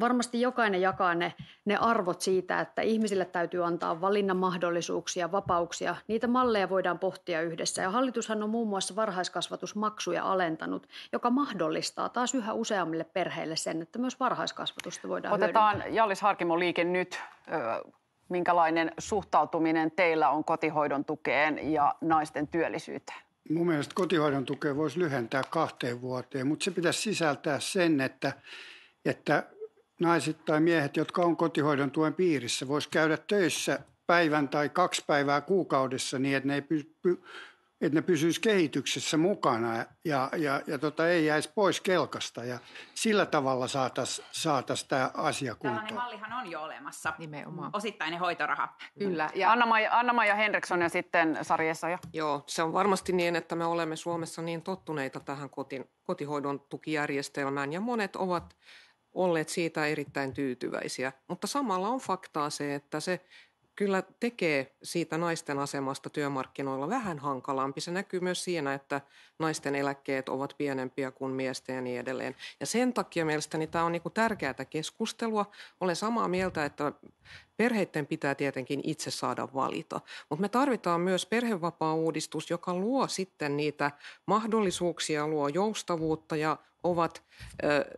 Varmasti jokainen jakaa ne, ne arvot siitä, että ihmisille täytyy antaa valinnan mahdollisuuksia, vapauksia. Niitä malleja voidaan pohtia yhdessä. Ja hallitushan on muun muassa varhaiskasvatusmaksuja alentanut, joka mahdollistaa taas yhä useammille perheille sen, että myös varhaiskasvatusta voidaan Otetaan hyödyntää. Jallis Harkimo liike nyt minkälainen suhtautuminen teillä on kotihoidon tukeen ja naisten työllisyyteen? Mun mielestä kotihoidon tukea voisi lyhentää kahteen vuoteen, mutta se pitäisi sisältää sen, että, että naiset tai miehet, jotka on kotihoidon tuen piirissä, voisi käydä töissä päivän tai kaksi päivää kuukaudessa niin, että ne ei py, py, että ne pysyisi kehityksessä mukana ja, ja, ja tota, ei jäisi pois kelkasta. Ja sillä tavalla saataisiin saatais tämä asia kuntoon. Tällainen mallihan on jo olemassa. Nimenomaan. Osittainen hoitoraha. Kyllä. Mm. Ja anna maija anna Henriksson ja sitten Sari Esaja. Joo, se on varmasti niin, että me olemme Suomessa niin tottuneita tähän kotin, kotihoidon tukijärjestelmään ja monet ovat olleet siitä erittäin tyytyväisiä. Mutta samalla on faktaa se, että se kyllä tekee siitä naisten asemasta työmarkkinoilla vähän hankalampi. Se näkyy myös siinä, että naisten eläkkeet ovat pienempiä kuin miesten ja niin edelleen. Ja sen takia mielestäni tämä on niin tärkeää keskustelua. Olen samaa mieltä, että perheiden pitää tietenkin itse saada valita, mutta me tarvitaan myös perhevapaa-uudistus, joka luo sitten niitä mahdollisuuksia, luo joustavuutta ja ovat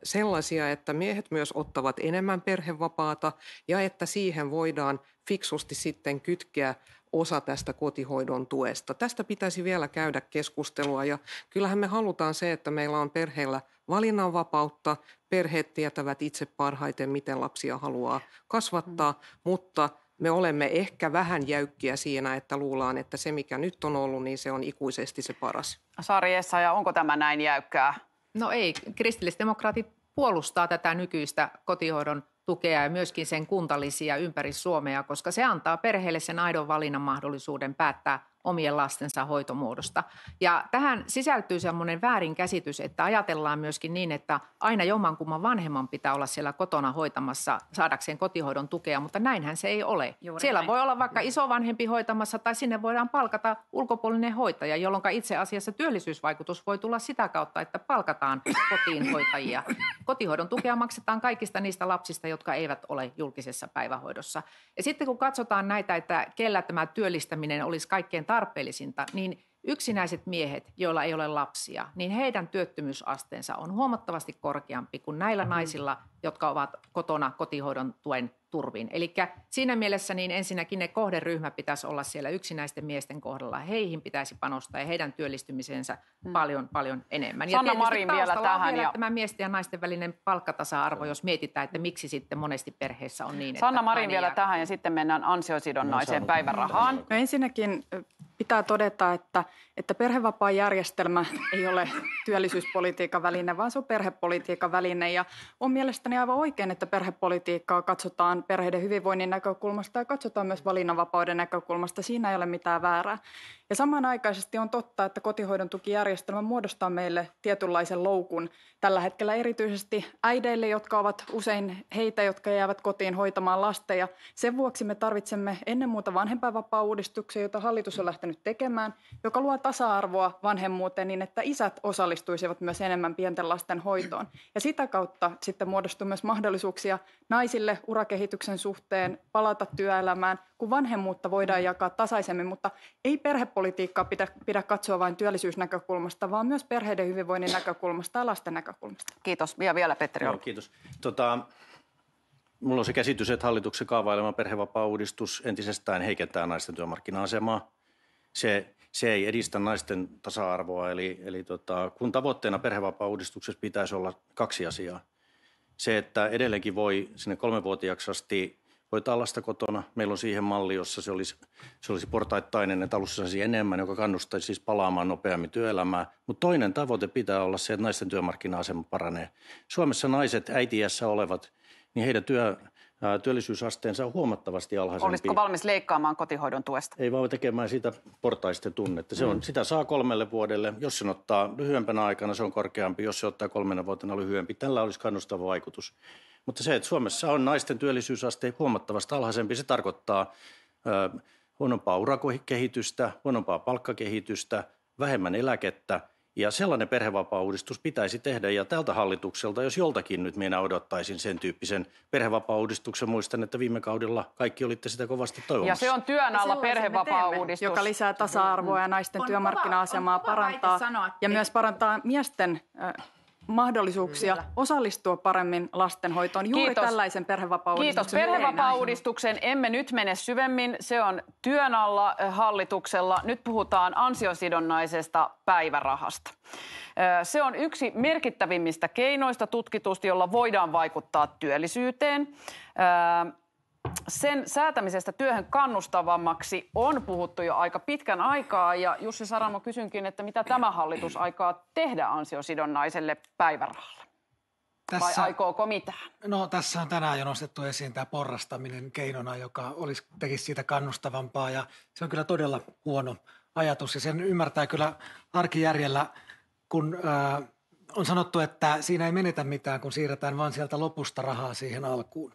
sellaisia, että miehet myös ottavat enemmän perhevapaata ja että siihen voidaan fiksusti sitten kytkeä osa tästä kotihoidon tuesta. Tästä pitäisi vielä käydä keskustelua ja kyllähän me halutaan se, että meillä on perheillä valinnanvapautta, perheet tietävät itse parhaiten, miten lapsia haluaa kasvattaa, mm. mutta me olemme ehkä vähän jäykkiä siinä, että luullaan, että se mikä nyt on ollut, niin se on ikuisesti se paras. Sari ja onko tämä näin jäykkää? No ei, kristillisdemokraatit puolustaa tätä nykyistä kotihoidon tukea ja myöskin sen kuntalisia ympäri Suomea, koska se antaa perheelle sen aidon valinnan mahdollisuuden päättää omien lastensa hoitomuodosta. Ja tähän sisältyy väärin väärinkäsitys, että ajatellaan myöskin niin, että aina jommankumman vanhemman pitää olla siellä kotona hoitamassa saadakseen kotihoidon tukea, mutta näinhän se ei ole. Juuri siellä näin. voi olla vaikka iso vanhempi hoitamassa tai sinne voidaan palkata ulkopuolinen hoitaja, jolloin itse asiassa työllisyysvaikutus voi tulla sitä kautta, että palkataan (coughs) kotiin hoitajia. Kotihoidon tukea maksetaan kaikista niistä lapsista, jotka eivät ole julkisessa päivähoidossa. Ja sitten kun katsotaan näitä, että kellä tämä työllistäminen olisi kaikkein tarpeellista, tarpeellisinta, niin yksinäiset miehet, joilla ei ole lapsia, niin heidän työttömyysasteensa on huomattavasti korkeampi kuin näillä mm-hmm. naisilla, jotka ovat kotona kotihoidon tuen turvin. Eli siinä mielessä niin ensinnäkin ne kohderyhmä pitäisi olla siellä yksinäisten miesten kohdalla. Heihin pitäisi panostaa ja heidän työllistymisensä hmm. paljon, paljon enemmän. Sanna ja Marin vielä tähän. Vielä ja... Tämä miesten ja naisten välinen palkkatasa-arvo, jos mietitään, että miksi sitten monesti perheessä on niin. Sanna että Marin vielä tähän ja sitten mennään ansiosidonnaiseen no, päivärahaan. No ensinnäkin pitää todeta, että, että järjestelmä (laughs) ei ole työllisyyspolitiikan väline, vaan se on perhepolitiikan väline. Ja on mielestäni aivan oikein, että perhepolitiikkaa katsotaan katsotaan perheiden hyvinvoinnin näkökulmasta ja katsotaan myös valinnanvapauden näkökulmasta. Siinä ei ole mitään väärää. Ja samanaikaisesti on totta, että kotihoidon tukijärjestelmä muodostaa meille tietynlaisen loukun tällä hetkellä erityisesti äideille, jotka ovat usein heitä, jotka jäävät kotiin hoitamaan lasteja. Sen vuoksi me tarvitsemme ennen muuta vanhempainvapaa-uudistuksen, jota hallitus on lähtenyt tekemään, joka luo tasa-arvoa vanhemmuuteen niin, että isät osallistuisivat myös enemmän pienten lasten hoitoon. Ja sitä kautta sitten muodostuu myös mahdollisuuksia naisille urakehityksen suhteen palata työelämään, kun vanhemmuutta voidaan jakaa tasaisemmin, mutta ei perhe politiikkaa pidä, pidä katsoa vain työllisyysnäkökulmasta, vaan myös perheiden hyvinvoinnin näkökulmasta ja lasten näkökulmasta. Kiitos. Ja vielä Petteri. Joo, kiitos. Tota, mulla on se käsitys, että hallituksen kaavailema perhevapaa-uudistus entisestään heikentää naisten työmarkkina-asemaa. Se, se ei edistä naisten tasa-arvoa, eli, eli tota, kun tavoitteena perhevapaa-uudistuksessa pitäisi olla kaksi asiaa. Se, että edelleenkin voi sinne kolmevuotiaaksi asti hoitaa lasta kotona. Meillä on siihen malli, jossa se olisi, se olisi portaittainen, että alussa saisi enemmän, joka kannustaisi siis palaamaan nopeammin työelämään. Mutta toinen tavoite pitää olla se, että naisten työmarkkina-asema paranee. Suomessa naiset äitiässä olevat, niin heidän työ, työllisyysasteensa on huomattavasti alhaisempi. Olisitko valmis leikkaamaan kotihoidon tuesta? Ei vaan tekemään sitä portaisten tunnetta. Se on, mm. Sitä saa kolmelle vuodelle. Jos se ottaa lyhyempänä aikana, se on korkeampi. Jos se ottaa kolmena vuotena lyhyempi, tällä olisi kannustava vaikutus. Mutta se, että Suomessa on naisten työllisyysaste huomattavasti alhaisempi, se tarkoittaa ö, huonompaa urakehitystä, huonompaa palkkakehitystä, vähemmän eläkettä. Ja sellainen perhevapaauudistus pitäisi tehdä. Ja tältä hallitukselta, jos joltakin nyt minä odottaisin sen tyyppisen perhevapaudistuksen muistan, että viime kaudella kaikki olitte sitä kovasti toivomassa. Ja se on työn alla perhevapaudistus, Joka lisää tasa-arvoa ja naisten on työmarkkina-asemaa kova, on kova parantaa. ja myös parantaa miesten äh, mahdollisuuksia Kyllä. osallistua paremmin lastenhoitoon juuri Kiitos. tällaisen perhevapaudistuksen. Kiitos. Perhevapaudistuksen emme nyt mene syvemmin. Se on työn alla eh, hallituksella. Nyt puhutaan ansiosidonnaisesta päivärahasta. Eh, se on yksi merkittävimmistä keinoista tutkitusti, jolla voidaan vaikuttaa työllisyyteen. Eh, sen säätämisestä työhön kannustavammaksi on puhuttu jo aika pitkän aikaa ja Jussi Saramo kysynkin, että mitä tämä hallitus aikaa tehdä ansiosidonnaiselle päivärahalle? Tässä, Vai aikooko mitään? No tässä on tänään jo nostettu esiin tämä porrastaminen keinona, joka olisi, tekisi siitä kannustavampaa ja se on kyllä todella huono ajatus ja sen ymmärtää kyllä arkijärjellä, kun äh, on sanottu, että siinä ei menetä mitään, kun siirretään vain sieltä lopusta rahaa siihen alkuun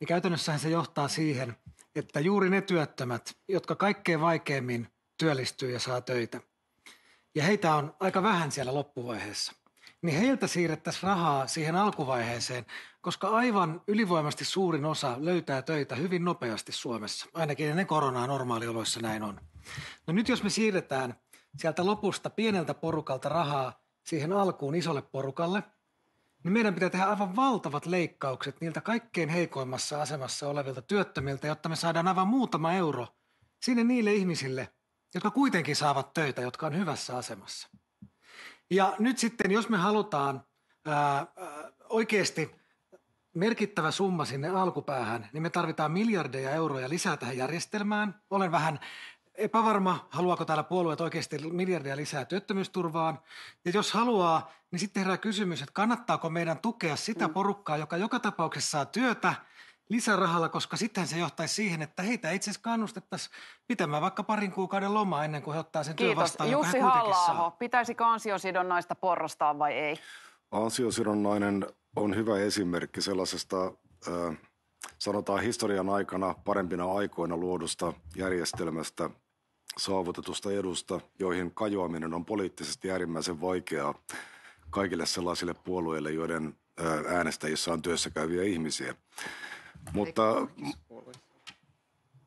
niin käytännössähän se johtaa siihen, että juuri ne työttömät, jotka kaikkein vaikeimmin työllistyy ja saa töitä, ja heitä on aika vähän siellä loppuvaiheessa, niin heiltä siirrettäisiin rahaa siihen alkuvaiheeseen, koska aivan ylivoimasti suurin osa löytää töitä hyvin nopeasti Suomessa. Ainakin ennen koronaa normaalioloissa näin on. No nyt jos me siirretään sieltä lopusta pieneltä porukalta rahaa siihen alkuun isolle porukalle – niin meidän pitää tehdä aivan valtavat leikkaukset niiltä kaikkein heikoimmassa asemassa olevilta työttömiltä, jotta me saadaan aivan muutama euro sinne niille ihmisille, jotka kuitenkin saavat töitä, jotka on hyvässä asemassa. Ja nyt sitten, jos me halutaan ää, oikeasti merkittävä summa sinne alkupäähän, niin me tarvitaan miljardeja euroja lisää tähän järjestelmään. Olen vähän epävarma, haluaako täällä puolueet oikeasti miljardia lisää työttömyysturvaan. Ja jos haluaa, niin sitten herää kysymys, että kannattaako meidän tukea sitä mm. porukkaa, joka joka tapauksessa saa työtä lisärahalla, koska sitten se johtaisi siihen, että heitä itse asiassa kannustettaisiin pitämään vaikka parin kuukauden lomaa ennen kuin he ottaa sen työn vastaan. Jussi halla pitäisikö ansiosidonnaista porrastaa vai ei? Ansiosidonnainen on hyvä esimerkki sellaisesta... Äh, sanotaan historian aikana parempina aikoina luodusta järjestelmästä, saavutetusta edusta, joihin kajoaminen on poliittisesti äärimmäisen vaikeaa kaikille sellaisille puolueille, joiden äänestäjissä on käyviä ihmisiä. Mutta,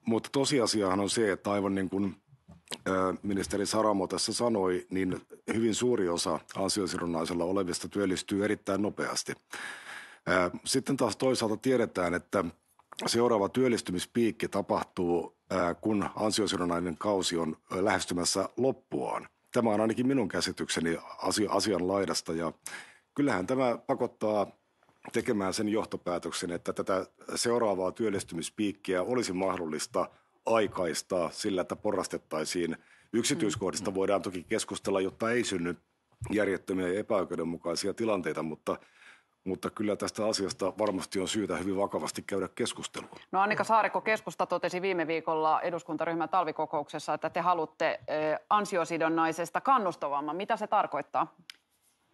mutta tosiasiahan on se, että aivan niin kuin ministeri Saramo tässä sanoi, niin hyvin suuri osa ansiosidonnaisella olevista työllistyy erittäin nopeasti. Sitten taas toisaalta tiedetään, että seuraava työllistymispiikki tapahtuu, kun ansiosidonnainen kausi on lähestymässä loppuaan. Tämä on ainakin minun käsitykseni asian laidasta ja kyllähän tämä pakottaa tekemään sen johtopäätöksen, että tätä seuraavaa työllistymispiikkiä olisi mahdollista aikaistaa sillä, että porrastettaisiin. Yksityiskohdista mm. voidaan toki keskustella, jotta ei synny järjettömiä ja epäoikeudenmukaisia tilanteita, mutta – mutta kyllä tästä asiasta varmasti on syytä hyvin vakavasti käydä keskustelua. No Annika Saarikko, keskusta totesi viime viikolla eduskuntaryhmän talvikokouksessa, että te haluatte eh, ansiosidonnaisesta kannustavamman. Mitä se tarkoittaa?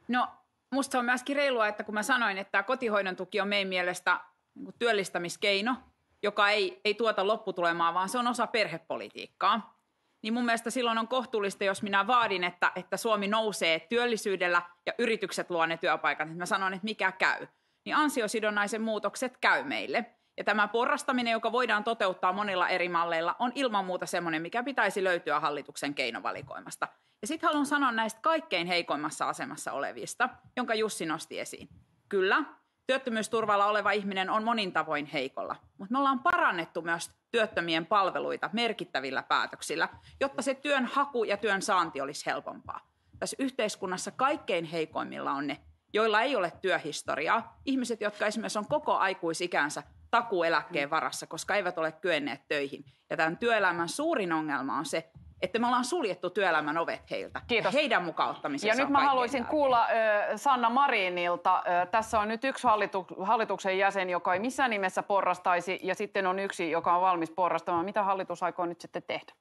No musta on myöskin reilua, että kun mä sanoin, että kotihoidon tuki on meidän mielestä niin työllistämiskeino, joka ei, ei tuota lopputulemaa, vaan se on osa perhepolitiikkaa niin mun mielestä silloin on kohtuullista, jos minä vaadin, että, että Suomi nousee työllisyydellä ja yritykset luo ne työpaikat, että mä sanon, että mikä käy. Niin ansiosidonnaisen muutokset käy meille. Ja tämä porrastaminen, joka voidaan toteuttaa monilla eri malleilla, on ilman muuta semmoinen, mikä pitäisi löytyä hallituksen keinovalikoimasta. Ja sitten haluan sanoa näistä kaikkein heikoimmassa asemassa olevista, jonka Jussi nosti esiin. Kyllä, työttömyysturvalla oleva ihminen on monin tavoin heikolla, mutta me ollaan parannettu myös työttömien palveluita merkittävillä päätöksillä, jotta se työn haku ja työn saanti olisi helpompaa. Tässä yhteiskunnassa kaikkein heikoimmilla on ne, joilla ei ole työhistoriaa, ihmiset, jotka esimerkiksi on koko aikuisikänsä takueläkkeen varassa, koska eivät ole kyenneet töihin. Ja tämän työelämän suurin ongelma on se, että me ollaan suljettu työelämän ovet heiltä. Kiitos. heidän mukauttamisensa Ja nyt mä haluaisin tärkeä. kuulla ö, Sanna Marinilta. Ö, tässä on nyt yksi hallitu- hallituksen jäsen, joka ei missään nimessä porrastaisi, ja sitten on yksi, joka on valmis porrastamaan. Mitä hallitus aikoo nyt sitten tehdä?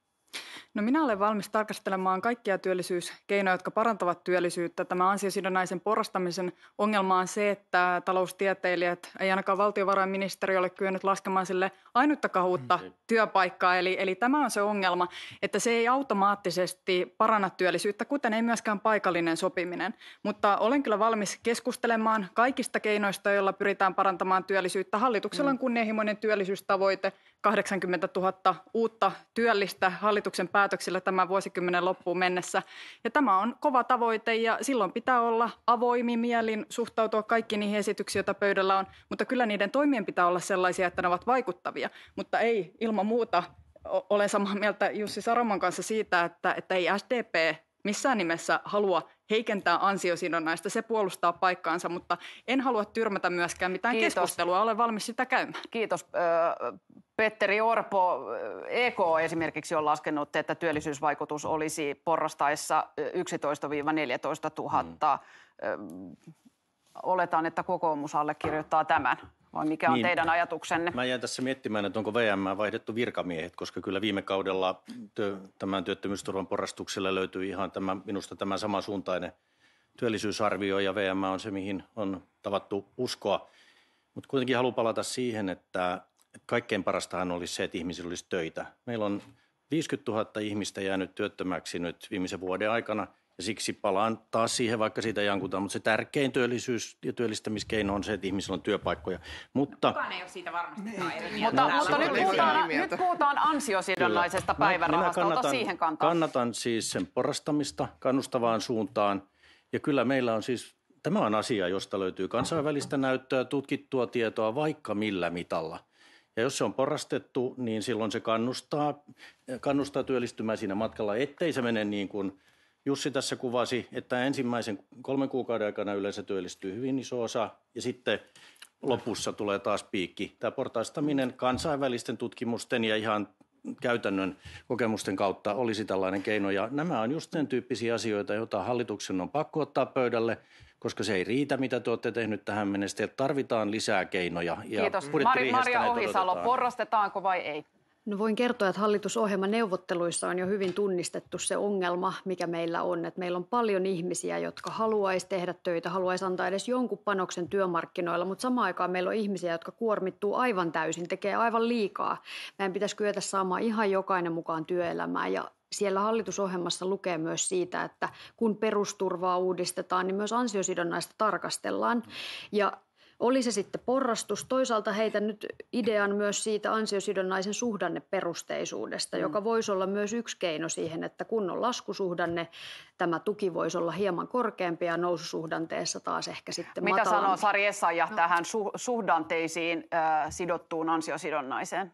No minä olen valmis tarkastelemaan kaikkia työllisyyskeinoja, jotka parantavat työllisyyttä. Tämä ansiosidonnaisen porrastamisen ongelma on se, että taloustieteilijät ei ainakaan valtiovarainministeriö ole kyennyt laskemaan sille ainuttakaan uutta mm-hmm. työpaikkaa. Eli, eli tämä on se ongelma, että se ei automaattisesti paranna työllisyyttä, kuten ei myöskään paikallinen sopiminen. Mutta olen kyllä valmis keskustelemaan kaikista keinoista, joilla pyritään parantamaan työllisyyttä. Hallituksella on mm. kunnianhimoinen työllisyystavoite. 80 000 uutta työllistä hallituksen päätöksillä tämän vuosikymmenen loppuun mennessä. Ja tämä on kova tavoite ja silloin pitää olla avoimin mielin suhtautua kaikki niihin esityksiin, joita pöydällä on, mutta kyllä niiden toimien pitää olla sellaisia, että ne ovat vaikuttavia, mutta ei ilman muuta olen samaa mieltä Jussi Saramon kanssa siitä, että, että ei SDP missään nimessä halua heikentää ansiosidonnaista, se puolustaa paikkaansa, mutta en halua tyrmätä myöskään mitään Kiitos. keskustelua, olen valmis sitä käymään. Kiitos. Petteri Orpo, EK esimerkiksi on laskenut, että työllisyysvaikutus olisi porrastaessa 11-14 000. Mm. Oletan, että kokoomus allekirjoittaa tämän. Vai mikä on niin, teidän ajatuksenne? Mä jäin tässä miettimään, että onko VM vaihdettu virkamiehet, koska kyllä viime kaudella työ, tämän työttömyysturvan porrastuksella löytyy ihan tämä, minusta tämä samansuuntainen työllisyysarvio ja VM on se, mihin on tavattu uskoa. Mutta kuitenkin haluan palata siihen, että kaikkein parastahan olisi se, että ihmisillä olisi töitä. Meillä on 50 000 ihmistä jäänyt työttömäksi nyt viimeisen vuoden aikana – ja siksi palaan taas siihen, vaikka siitä jankutaan, mutta se tärkein työllisyys- ja työllistämiskeino on se, että ihmisillä on työpaikkoja. Mutta... No, kukaan ei ole siitä varmasti niin. Mutta, no, mutta nyt, puhutaan, nyt puhutaan ansiosidonnaisesta Kyllä. päivärahasta. Minä kannatan, Ota siihen kantaa. Kannatan siis sen porastamista kannustavaan suuntaan. Ja kyllä meillä on siis, tämä on asia, josta löytyy kansainvälistä näyttöä, tutkittua tietoa vaikka millä mitalla. Ja jos se on porastettu, niin silloin se kannustaa, kannustaa työllistymään siinä matkalla, ettei se mene niin kuin – Jussi tässä kuvasi, että ensimmäisen kolmen kuukauden aikana yleensä työllistyy hyvin iso osa ja sitten lopussa tulee taas piikki. Tämä portaistaminen kansainvälisten tutkimusten ja ihan käytännön kokemusten kautta olisi tällainen keino. Ja nämä on just sen tyyppisiä asioita, joita hallituksen on pakko ottaa pöydälle, koska se ei riitä, mitä te olette tehnyt tähän mennessä. Tarvitaan lisää keinoja. Ja Kiitos. Mari, Marja Ohisalo, porrastetaanko vai ei? No voin kertoa, että hallitusohjelman neuvotteluissa on jo hyvin tunnistettu se ongelma, mikä meillä on. Että meillä on paljon ihmisiä, jotka haluaisi tehdä töitä, haluaisi antaa edes jonkun panoksen työmarkkinoilla, mutta samaan aikaan meillä on ihmisiä, jotka kuormittuu aivan täysin, tekee aivan liikaa. Meidän pitäisi kyetä saamaan ihan jokainen mukaan työelämään ja siellä hallitusohjelmassa lukee myös siitä, että kun perusturvaa uudistetaan, niin myös ansiosidonnaista tarkastellaan. Ja oli se sitten porrastus. Toisaalta heitä nyt idean myös siitä ansiosidonnaisen suhdanneperusteisuudesta, mm. joka voisi olla myös yksi keino siihen, että kun on laskusuhdanne, tämä tuki voisi olla hieman korkeampi ja noususuhdanteessa taas ehkä sitten Mitä matalampi. sanoo Sari ja no. tähän su- suhdanteisiin äh, sidottuun ansiosidonnaiseen?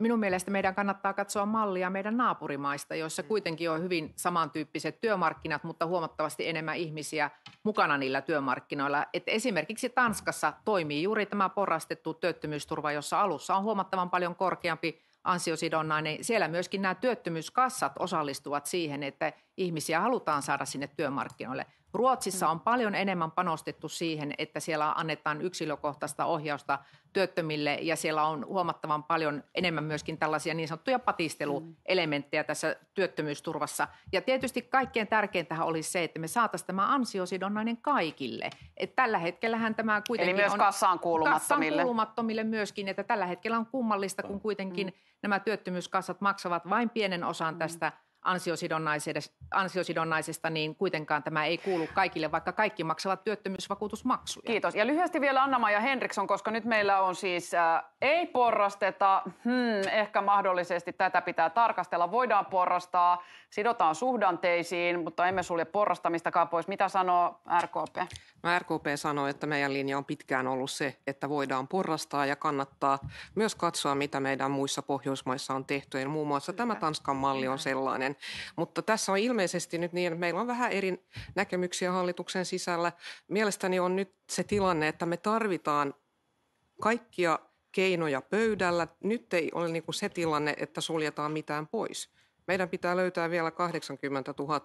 minun mielestä meidän kannattaa katsoa mallia meidän naapurimaista, joissa mm. kuitenkin on hyvin samantyyppiset työmarkkinat, mutta huomattavasti enemmän ihmisiä mukana niillä työmarkkinoilla. Et esimerkiksi Tanskassa toimii juuri tämä porrastettu työttömyysturva, jossa alussa on huomattavan paljon korkeampi ansiosidonnainen. Niin siellä myöskin nämä työttömyyskassat osallistuvat siihen, että ihmisiä halutaan saada sinne työmarkkinoille. Ruotsissa mm. on paljon enemmän panostettu siihen, että siellä annetaan yksilökohtaista ohjausta työttömille ja siellä on huomattavan paljon enemmän myöskin tällaisia niin sanottuja patisteluelementtejä tässä työttömyysturvassa. Ja tietysti kaikkein tärkeintähän olisi se, että me saataisiin tämä ansiosidonnainen kaikille. Että tällä hetkellähän tämä kuitenkin Eli myös on kassaan kuulumattomille. kuulumattomille myöskin, että tällä hetkellä on kummallista, kun kuitenkin mm. nämä työttömyyskassat maksavat vain pienen osan mm. tästä – ansiosidonnaisesta, niin kuitenkaan tämä ei kuulu kaikille, vaikka kaikki maksavat työttömyysvakuutusmaksuja. Kiitos. Ja lyhyesti vielä anna ja Henriksson, koska nyt meillä on siis äh, ei porrasteta, hmm, ehkä mahdollisesti tätä pitää tarkastella. Voidaan porrastaa, sidotaan suhdanteisiin, mutta emme sulje porrastamistakaan pois. Mitä sanoo RKP? No RKP sanoo, että meidän linja on pitkään ollut se, että voidaan porrastaa ja kannattaa myös katsoa, mitä meidän muissa Pohjoismaissa on tehty. Ja muun muassa tämä Tanskan malli on sellainen, eteenpäin. Mutta tässä on ilmeisesti nyt niin, että meillä on vähän eri näkemyksiä hallituksen sisällä. Mielestäni on nyt se tilanne, että me tarvitaan kaikkia keinoja pöydällä. Nyt ei ole niin kuin se tilanne, että suljetaan mitään pois meidän pitää löytää vielä 80 000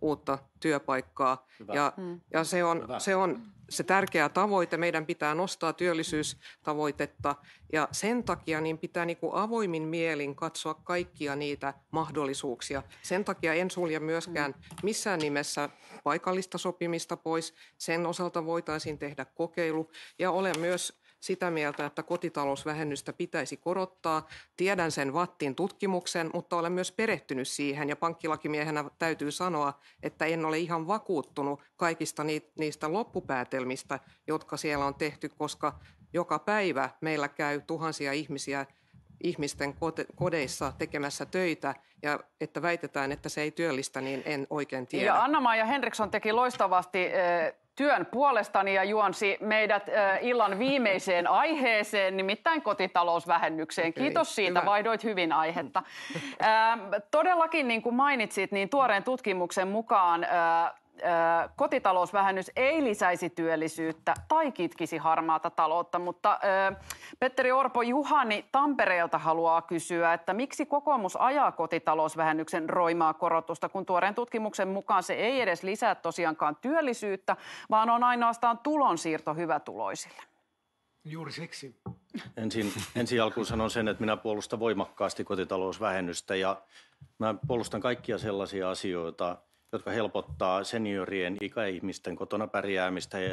uutta työpaikkaa. Hyvä. Ja, mm. ja se, on, Hyvä. se on se tärkeä tavoite. Meidän pitää nostaa työllisyystavoitetta ja sen takia niin pitää niin kuin avoimin mielin katsoa kaikkia niitä mahdollisuuksia. Sen takia en sulje myöskään mm. missään nimessä paikallista sopimista pois. Sen osalta voitaisiin tehdä kokeilu ja olen myös sitä mieltä, että kotitalousvähennystä pitäisi korottaa. Tiedän sen Vattin tutkimuksen, mutta olen myös perehtynyt siihen ja pankkilakimiehenä täytyy sanoa, että en ole ihan vakuuttunut kaikista niistä loppupäätelmistä, jotka siellä on tehty, koska joka päivä meillä käy tuhansia ihmisiä ihmisten kodeissa tekemässä töitä ja että väitetään, että se ei työllistä, niin en oikein tiedä. Ja Anna-Maija Henriksson teki loistavasti eh, työn puolestani ja juonsi meidät illan viimeiseen aiheeseen, nimittäin kotitalousvähennykseen. Kiitos siitä, Hyvä. vaihdoit hyvin aihetta. Todellakin, niin kuin mainitsit, niin tuoreen tutkimuksen mukaan kotitalousvähennys ei lisäisi työllisyyttä tai kitkisi harmaata taloutta, mutta Petteri Orpo Juhani Tampereelta haluaa kysyä, että miksi kokoomus ajaa kotitalousvähennyksen roimaa korotusta, kun tuoreen tutkimuksen mukaan se ei edes lisää tosiaankaan työllisyyttä, vaan on ainoastaan tulonsiirto hyvätuloisille? Juuri siksi. Ensin, ensin alkuun sanon sen, että minä puolustan voimakkaasti kotitalousvähennystä ja mä puolustan kaikkia sellaisia asioita, jotka helpottaa seniorien ikäihmisten kotona pärjäämistä ja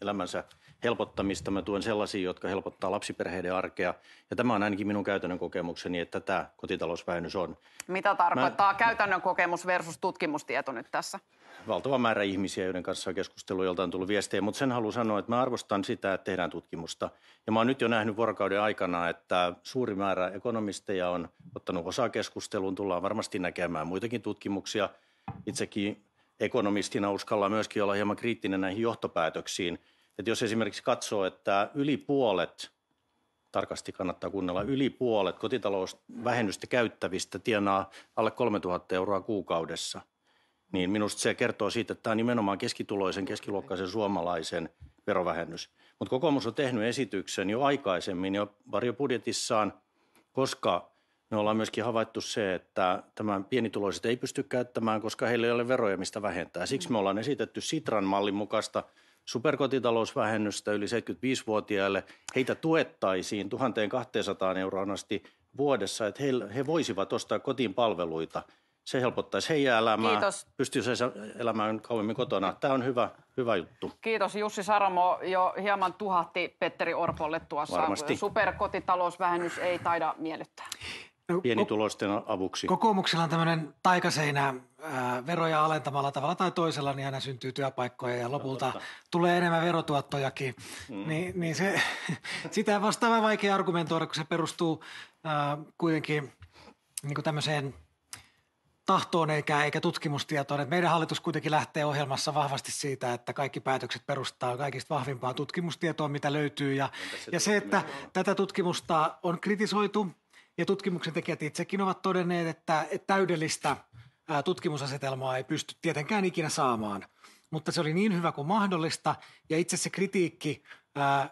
elämänsä helpottamista. Mä tuen sellaisia, jotka helpottaa lapsiperheiden arkea. Ja tämä on ainakin minun käytännön kokemukseni, että tämä kotitalousvähennys on. Mitä tarkoittaa Mä... käytännön kokemus versus tutkimustieto nyt tässä? valtava määrä ihmisiä, joiden kanssa on keskustelu, on tullut viestejä, mutta sen haluan sanoa, että mä arvostan sitä, että tehdään tutkimusta. Ja mä oon nyt jo nähnyt vuorokauden aikana, että suuri määrä ekonomisteja on ottanut osaa keskusteluun, tullaan varmasti näkemään muitakin tutkimuksia – itsekin ekonomistina uskalla myöskin olla hieman kriittinen näihin johtopäätöksiin. Että jos esimerkiksi katsoo, että yli puolet, tarkasti kannattaa kuunnella, yli puolet kotitalousvähennystä käyttävistä tienaa alle 3000 euroa kuukaudessa, niin minusta se kertoo siitä, että tämä on nimenomaan keskituloisen, keskiluokkaisen suomalaisen verovähennys. Mutta kokoomus on tehnyt esityksen jo aikaisemmin, jo varjobudjetissaan, koska me ollaan myöskin havaittu se, että tämä pienituloiset ei pysty käyttämään, koska heillä ei ole veroja, mistä vähentää. Siksi me ollaan esitetty Sitran mallin mukaista superkotitalousvähennystä yli 75-vuotiaille. Heitä tuettaisiin 1200 euroon asti vuodessa, että he, voisivat ostaa kotiin palveluita. Se helpottaisi heidän elämää, Kiitos. pystyisi elämään kauemmin kotona. Tämä on hyvä, hyvä juttu. Kiitos Jussi Saramo. Jo hieman tuhatti Petteri Orpolle tuossa. Varmasti. Superkotitalousvähennys ei taida miellyttää. No, pienituloisten avuksi. Kokoomuksella on tämmöinen taikaseinä veroja alentamalla tavalla tai toisella, niin aina syntyy työpaikkoja ja lopulta no, Totta. tulee enemmän verotuottojakin. Mm. Ni, niin, niin se, (laughs) sitä vastaava vaikea argumentoida, kun se perustuu ää, kuitenkin niin kuin tämmöiseen tahtoon eikä, eikä tutkimustietoon. Et meidän hallitus kuitenkin lähtee ohjelmassa vahvasti siitä, että kaikki päätökset perustaa kaikista vahvimpaan tutkimustietoon, mitä löytyy. Ja, ja se, että tätä tutkimusta on kritisoitu – ja tutkimuksen tekijät itsekin ovat todenneet, että, että täydellistä tutkimusasetelmaa ei pysty tietenkään ikinä saamaan. Mutta se oli niin hyvä kuin mahdollista ja itse se kritiikki ää,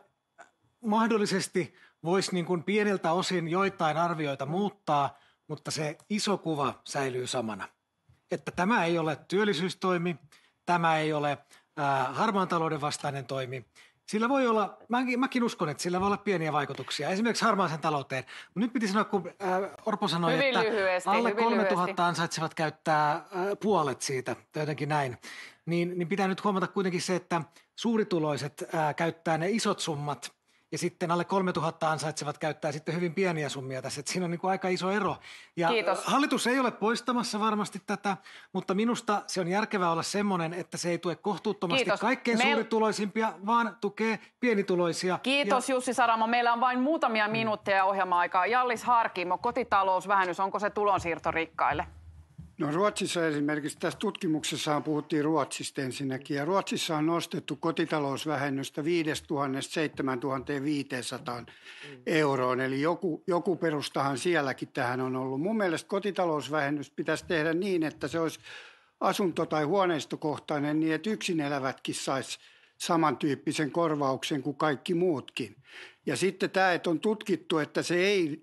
mahdollisesti voisi niin kuin pieneltä osin joitain arvioita muuttaa, mutta se iso kuva säilyy samana. Että tämä ei ole työllisyystoimi, tämä ei ole ää, harmaan talouden vastainen toimi, sillä voi olla, mäkin, mäkin uskon, että sillä voi olla pieniä vaikutuksia, esimerkiksi harmaaseen talouteen. nyt piti sanoa, kun äh, Orpo sanoi, hyvin että lyhyesti, alle 3000 ansaitsevat käyttää äh, puolet siitä, tai jotenkin näin. Niin, niin pitää nyt huomata kuitenkin se, että suurituloiset äh, käyttää ne isot summat – ja sitten alle 3000 ansaitsevat käyttää sitten hyvin pieniä summia tässä. Että siinä on niin kuin aika iso ero. Ja Kiitos. Hallitus ei ole poistamassa varmasti tätä, mutta minusta se on järkevää olla semmoinen, että se ei tue kohtuuttomasti Kiitos. kaikkein Me... suurituloisimpia, vaan tukee pienituloisia. Kiitos ja... Jussi Saramo. Meillä on vain muutamia mm. minuutteja ohjelma-aikaa. Jallis Harkimo, kotitalousvähennys, onko se tulonsiirto rikkaille? No Ruotsissa esimerkiksi tässä tutkimuksessa puhuttiin Ruotsista ensinnäkin ja Ruotsissa on nostettu kotitalousvähennystä 5000-7500 mm. euroon. Eli joku, joku perustahan sielläkin tähän on ollut. Mun mielestä kotitalousvähennys pitäisi tehdä niin, että se olisi asunto- tai huoneistokohtainen niin, että yksin elävätkin saisi samantyyppisen korvauksen kuin kaikki muutkin. Ja sitten tämä, että on tutkittu, että se ei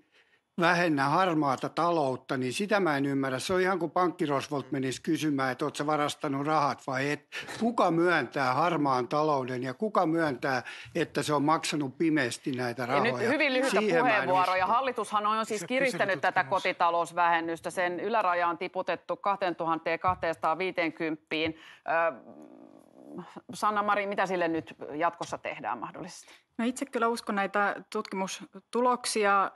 vähennä harmaata taloutta, niin sitä mä en ymmärrä. Se on ihan kuin pankkirosvolt menisi kysymään, että ootko varastanut rahat vai et. Kuka myöntää harmaan talouden ja kuka myöntää, että se on maksanut pimeästi näitä rahoja? Ja nyt hyvin lyhyitä Siihen puheenvuoroja. Hallitushan on siis kiristänyt tätä kotitalousvähennystä. Sen yläraja on tiputettu 2250. Öö, Sanna-Mari, mitä sille nyt jatkossa tehdään mahdollisesti? No itse kyllä uskon näitä tutkimustuloksia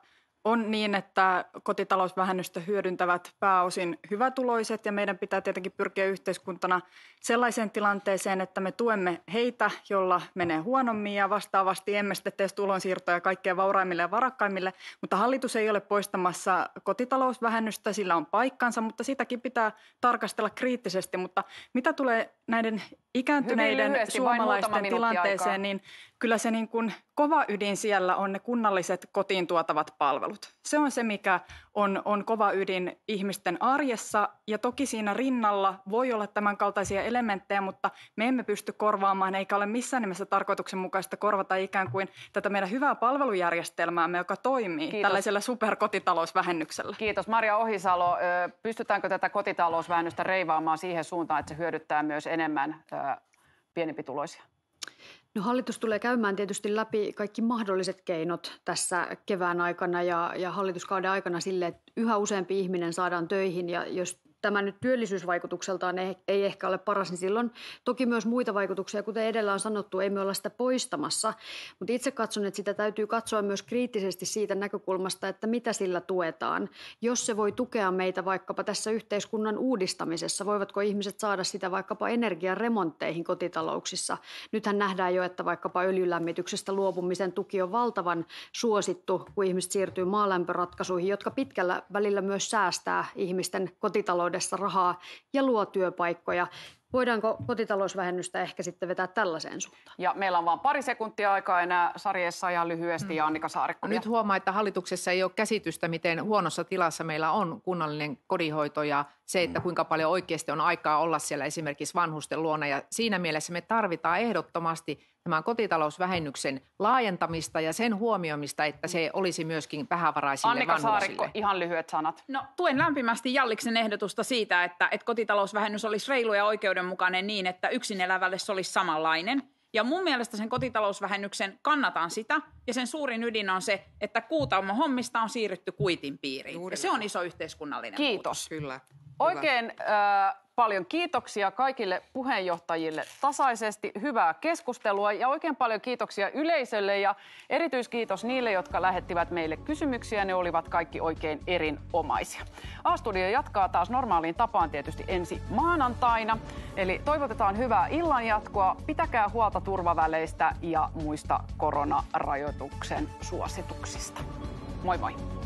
on niin, että kotitalousvähennystä hyödyntävät pääosin hyvätuloiset ja meidän pitää tietenkin pyrkiä yhteiskuntana sellaiseen tilanteeseen, että me tuemme heitä, jolla menee huonommin ja vastaavasti emme sitten tee tulonsiirtoja kaikkein vauraimmille ja varakkaimmille, mutta hallitus ei ole poistamassa kotitalousvähennystä, sillä on paikkansa, mutta sitäkin pitää tarkastella kriittisesti, mutta mitä tulee näiden ikääntyneiden lyhyesti, suomalaisten tilanteeseen, aikaa. niin kyllä se niin kuin kova ydin siellä on ne kunnalliset kotiin tuotavat palvelut. Se on se, mikä on, on kova ydin ihmisten arjessa. Ja toki siinä rinnalla voi olla tämän kaltaisia elementtejä, mutta me emme pysty korvaamaan, eikä ole missään nimessä tarkoituksenmukaista korvata ikään kuin tätä meidän hyvää palvelujärjestelmäämme, joka toimii Kiitos. tällaisella superkotitalousvähennyksellä. Kiitos. Maria Ohisalo, pystytäänkö tätä kotitalousvähennystä reivaamaan siihen suuntaan, että se hyödyttää myös enemmän pienempituloisia? No hallitus tulee käymään tietysti läpi kaikki mahdolliset keinot tässä kevään aikana ja, ja hallituskauden aikana sille, että yhä useampi ihminen saadaan töihin ja jos tämä nyt työllisyysvaikutukseltaan ei, ei ehkä ole paras, niin silloin toki myös muita vaikutuksia, kuten edellä on sanottu, ei me olla sitä poistamassa. Mutta itse katson, että sitä täytyy katsoa myös kriittisesti siitä näkökulmasta, että mitä sillä tuetaan. Jos se voi tukea meitä vaikkapa tässä yhteiskunnan uudistamisessa, voivatko ihmiset saada sitä vaikkapa energiaremontteihin kotitalouksissa. Nythän nähdään jo, että vaikkapa öljylämmityksestä luopumisen tuki on valtavan suosittu, kun ihmiset siirtyy maalämpöratkaisuihin, jotka pitkällä välillä myös säästää ihmisten kotitalouden kotitaloudessa rahaa ja luo työpaikkoja. Voidaanko kotitalousvähennystä ehkä sitten vetää tällaiseen suuntaan? Ja meillä on vain pari sekuntia aikaa enää sarjessa ja lyhyesti ja mm. Annika Saarikko. Nyt huomaa, että hallituksessa ei ole käsitystä, miten huonossa tilassa meillä on kunnallinen kodihoito ja se, että mm. kuinka paljon oikeasti on aikaa olla siellä esimerkiksi vanhusten luona. Ja siinä mielessä me tarvitaan ehdottomasti tämän kotitalousvähennyksen laajentamista ja sen huomioimista, että se olisi myöskin vähävaraisille Annika vanhuksille. Saarikko, ihan lyhyet sanat. No, tuen lämpimästi Jalliksen ehdotusta siitä, että, että kotitalousvähennys olisi reilu ja oikeudenmukainen niin, että yksin elävälle se olisi samanlainen. Ja mun mielestä sen kotitalousvähennyksen kannatan sitä, ja sen suurin ydin on se, että kuutauma hommista on siirrytty kuitin piiriin. Juuri ja se on iso yhteiskunnallinen Kiitos. Muutos. Kyllä. Oikein äh, paljon kiitoksia kaikille puheenjohtajille tasaisesti. Hyvää keskustelua ja oikein paljon kiitoksia yleisölle ja erityiskiitos niille, jotka lähettivät meille kysymyksiä. Ne olivat kaikki oikein erinomaisia. A-studio jatkaa taas normaaliin tapaan tietysti ensi maanantaina. Eli toivotetaan hyvää illanjatkoa, pitäkää huolta turvaväleistä ja muista koronarajoituksen suosituksista. Moi moi!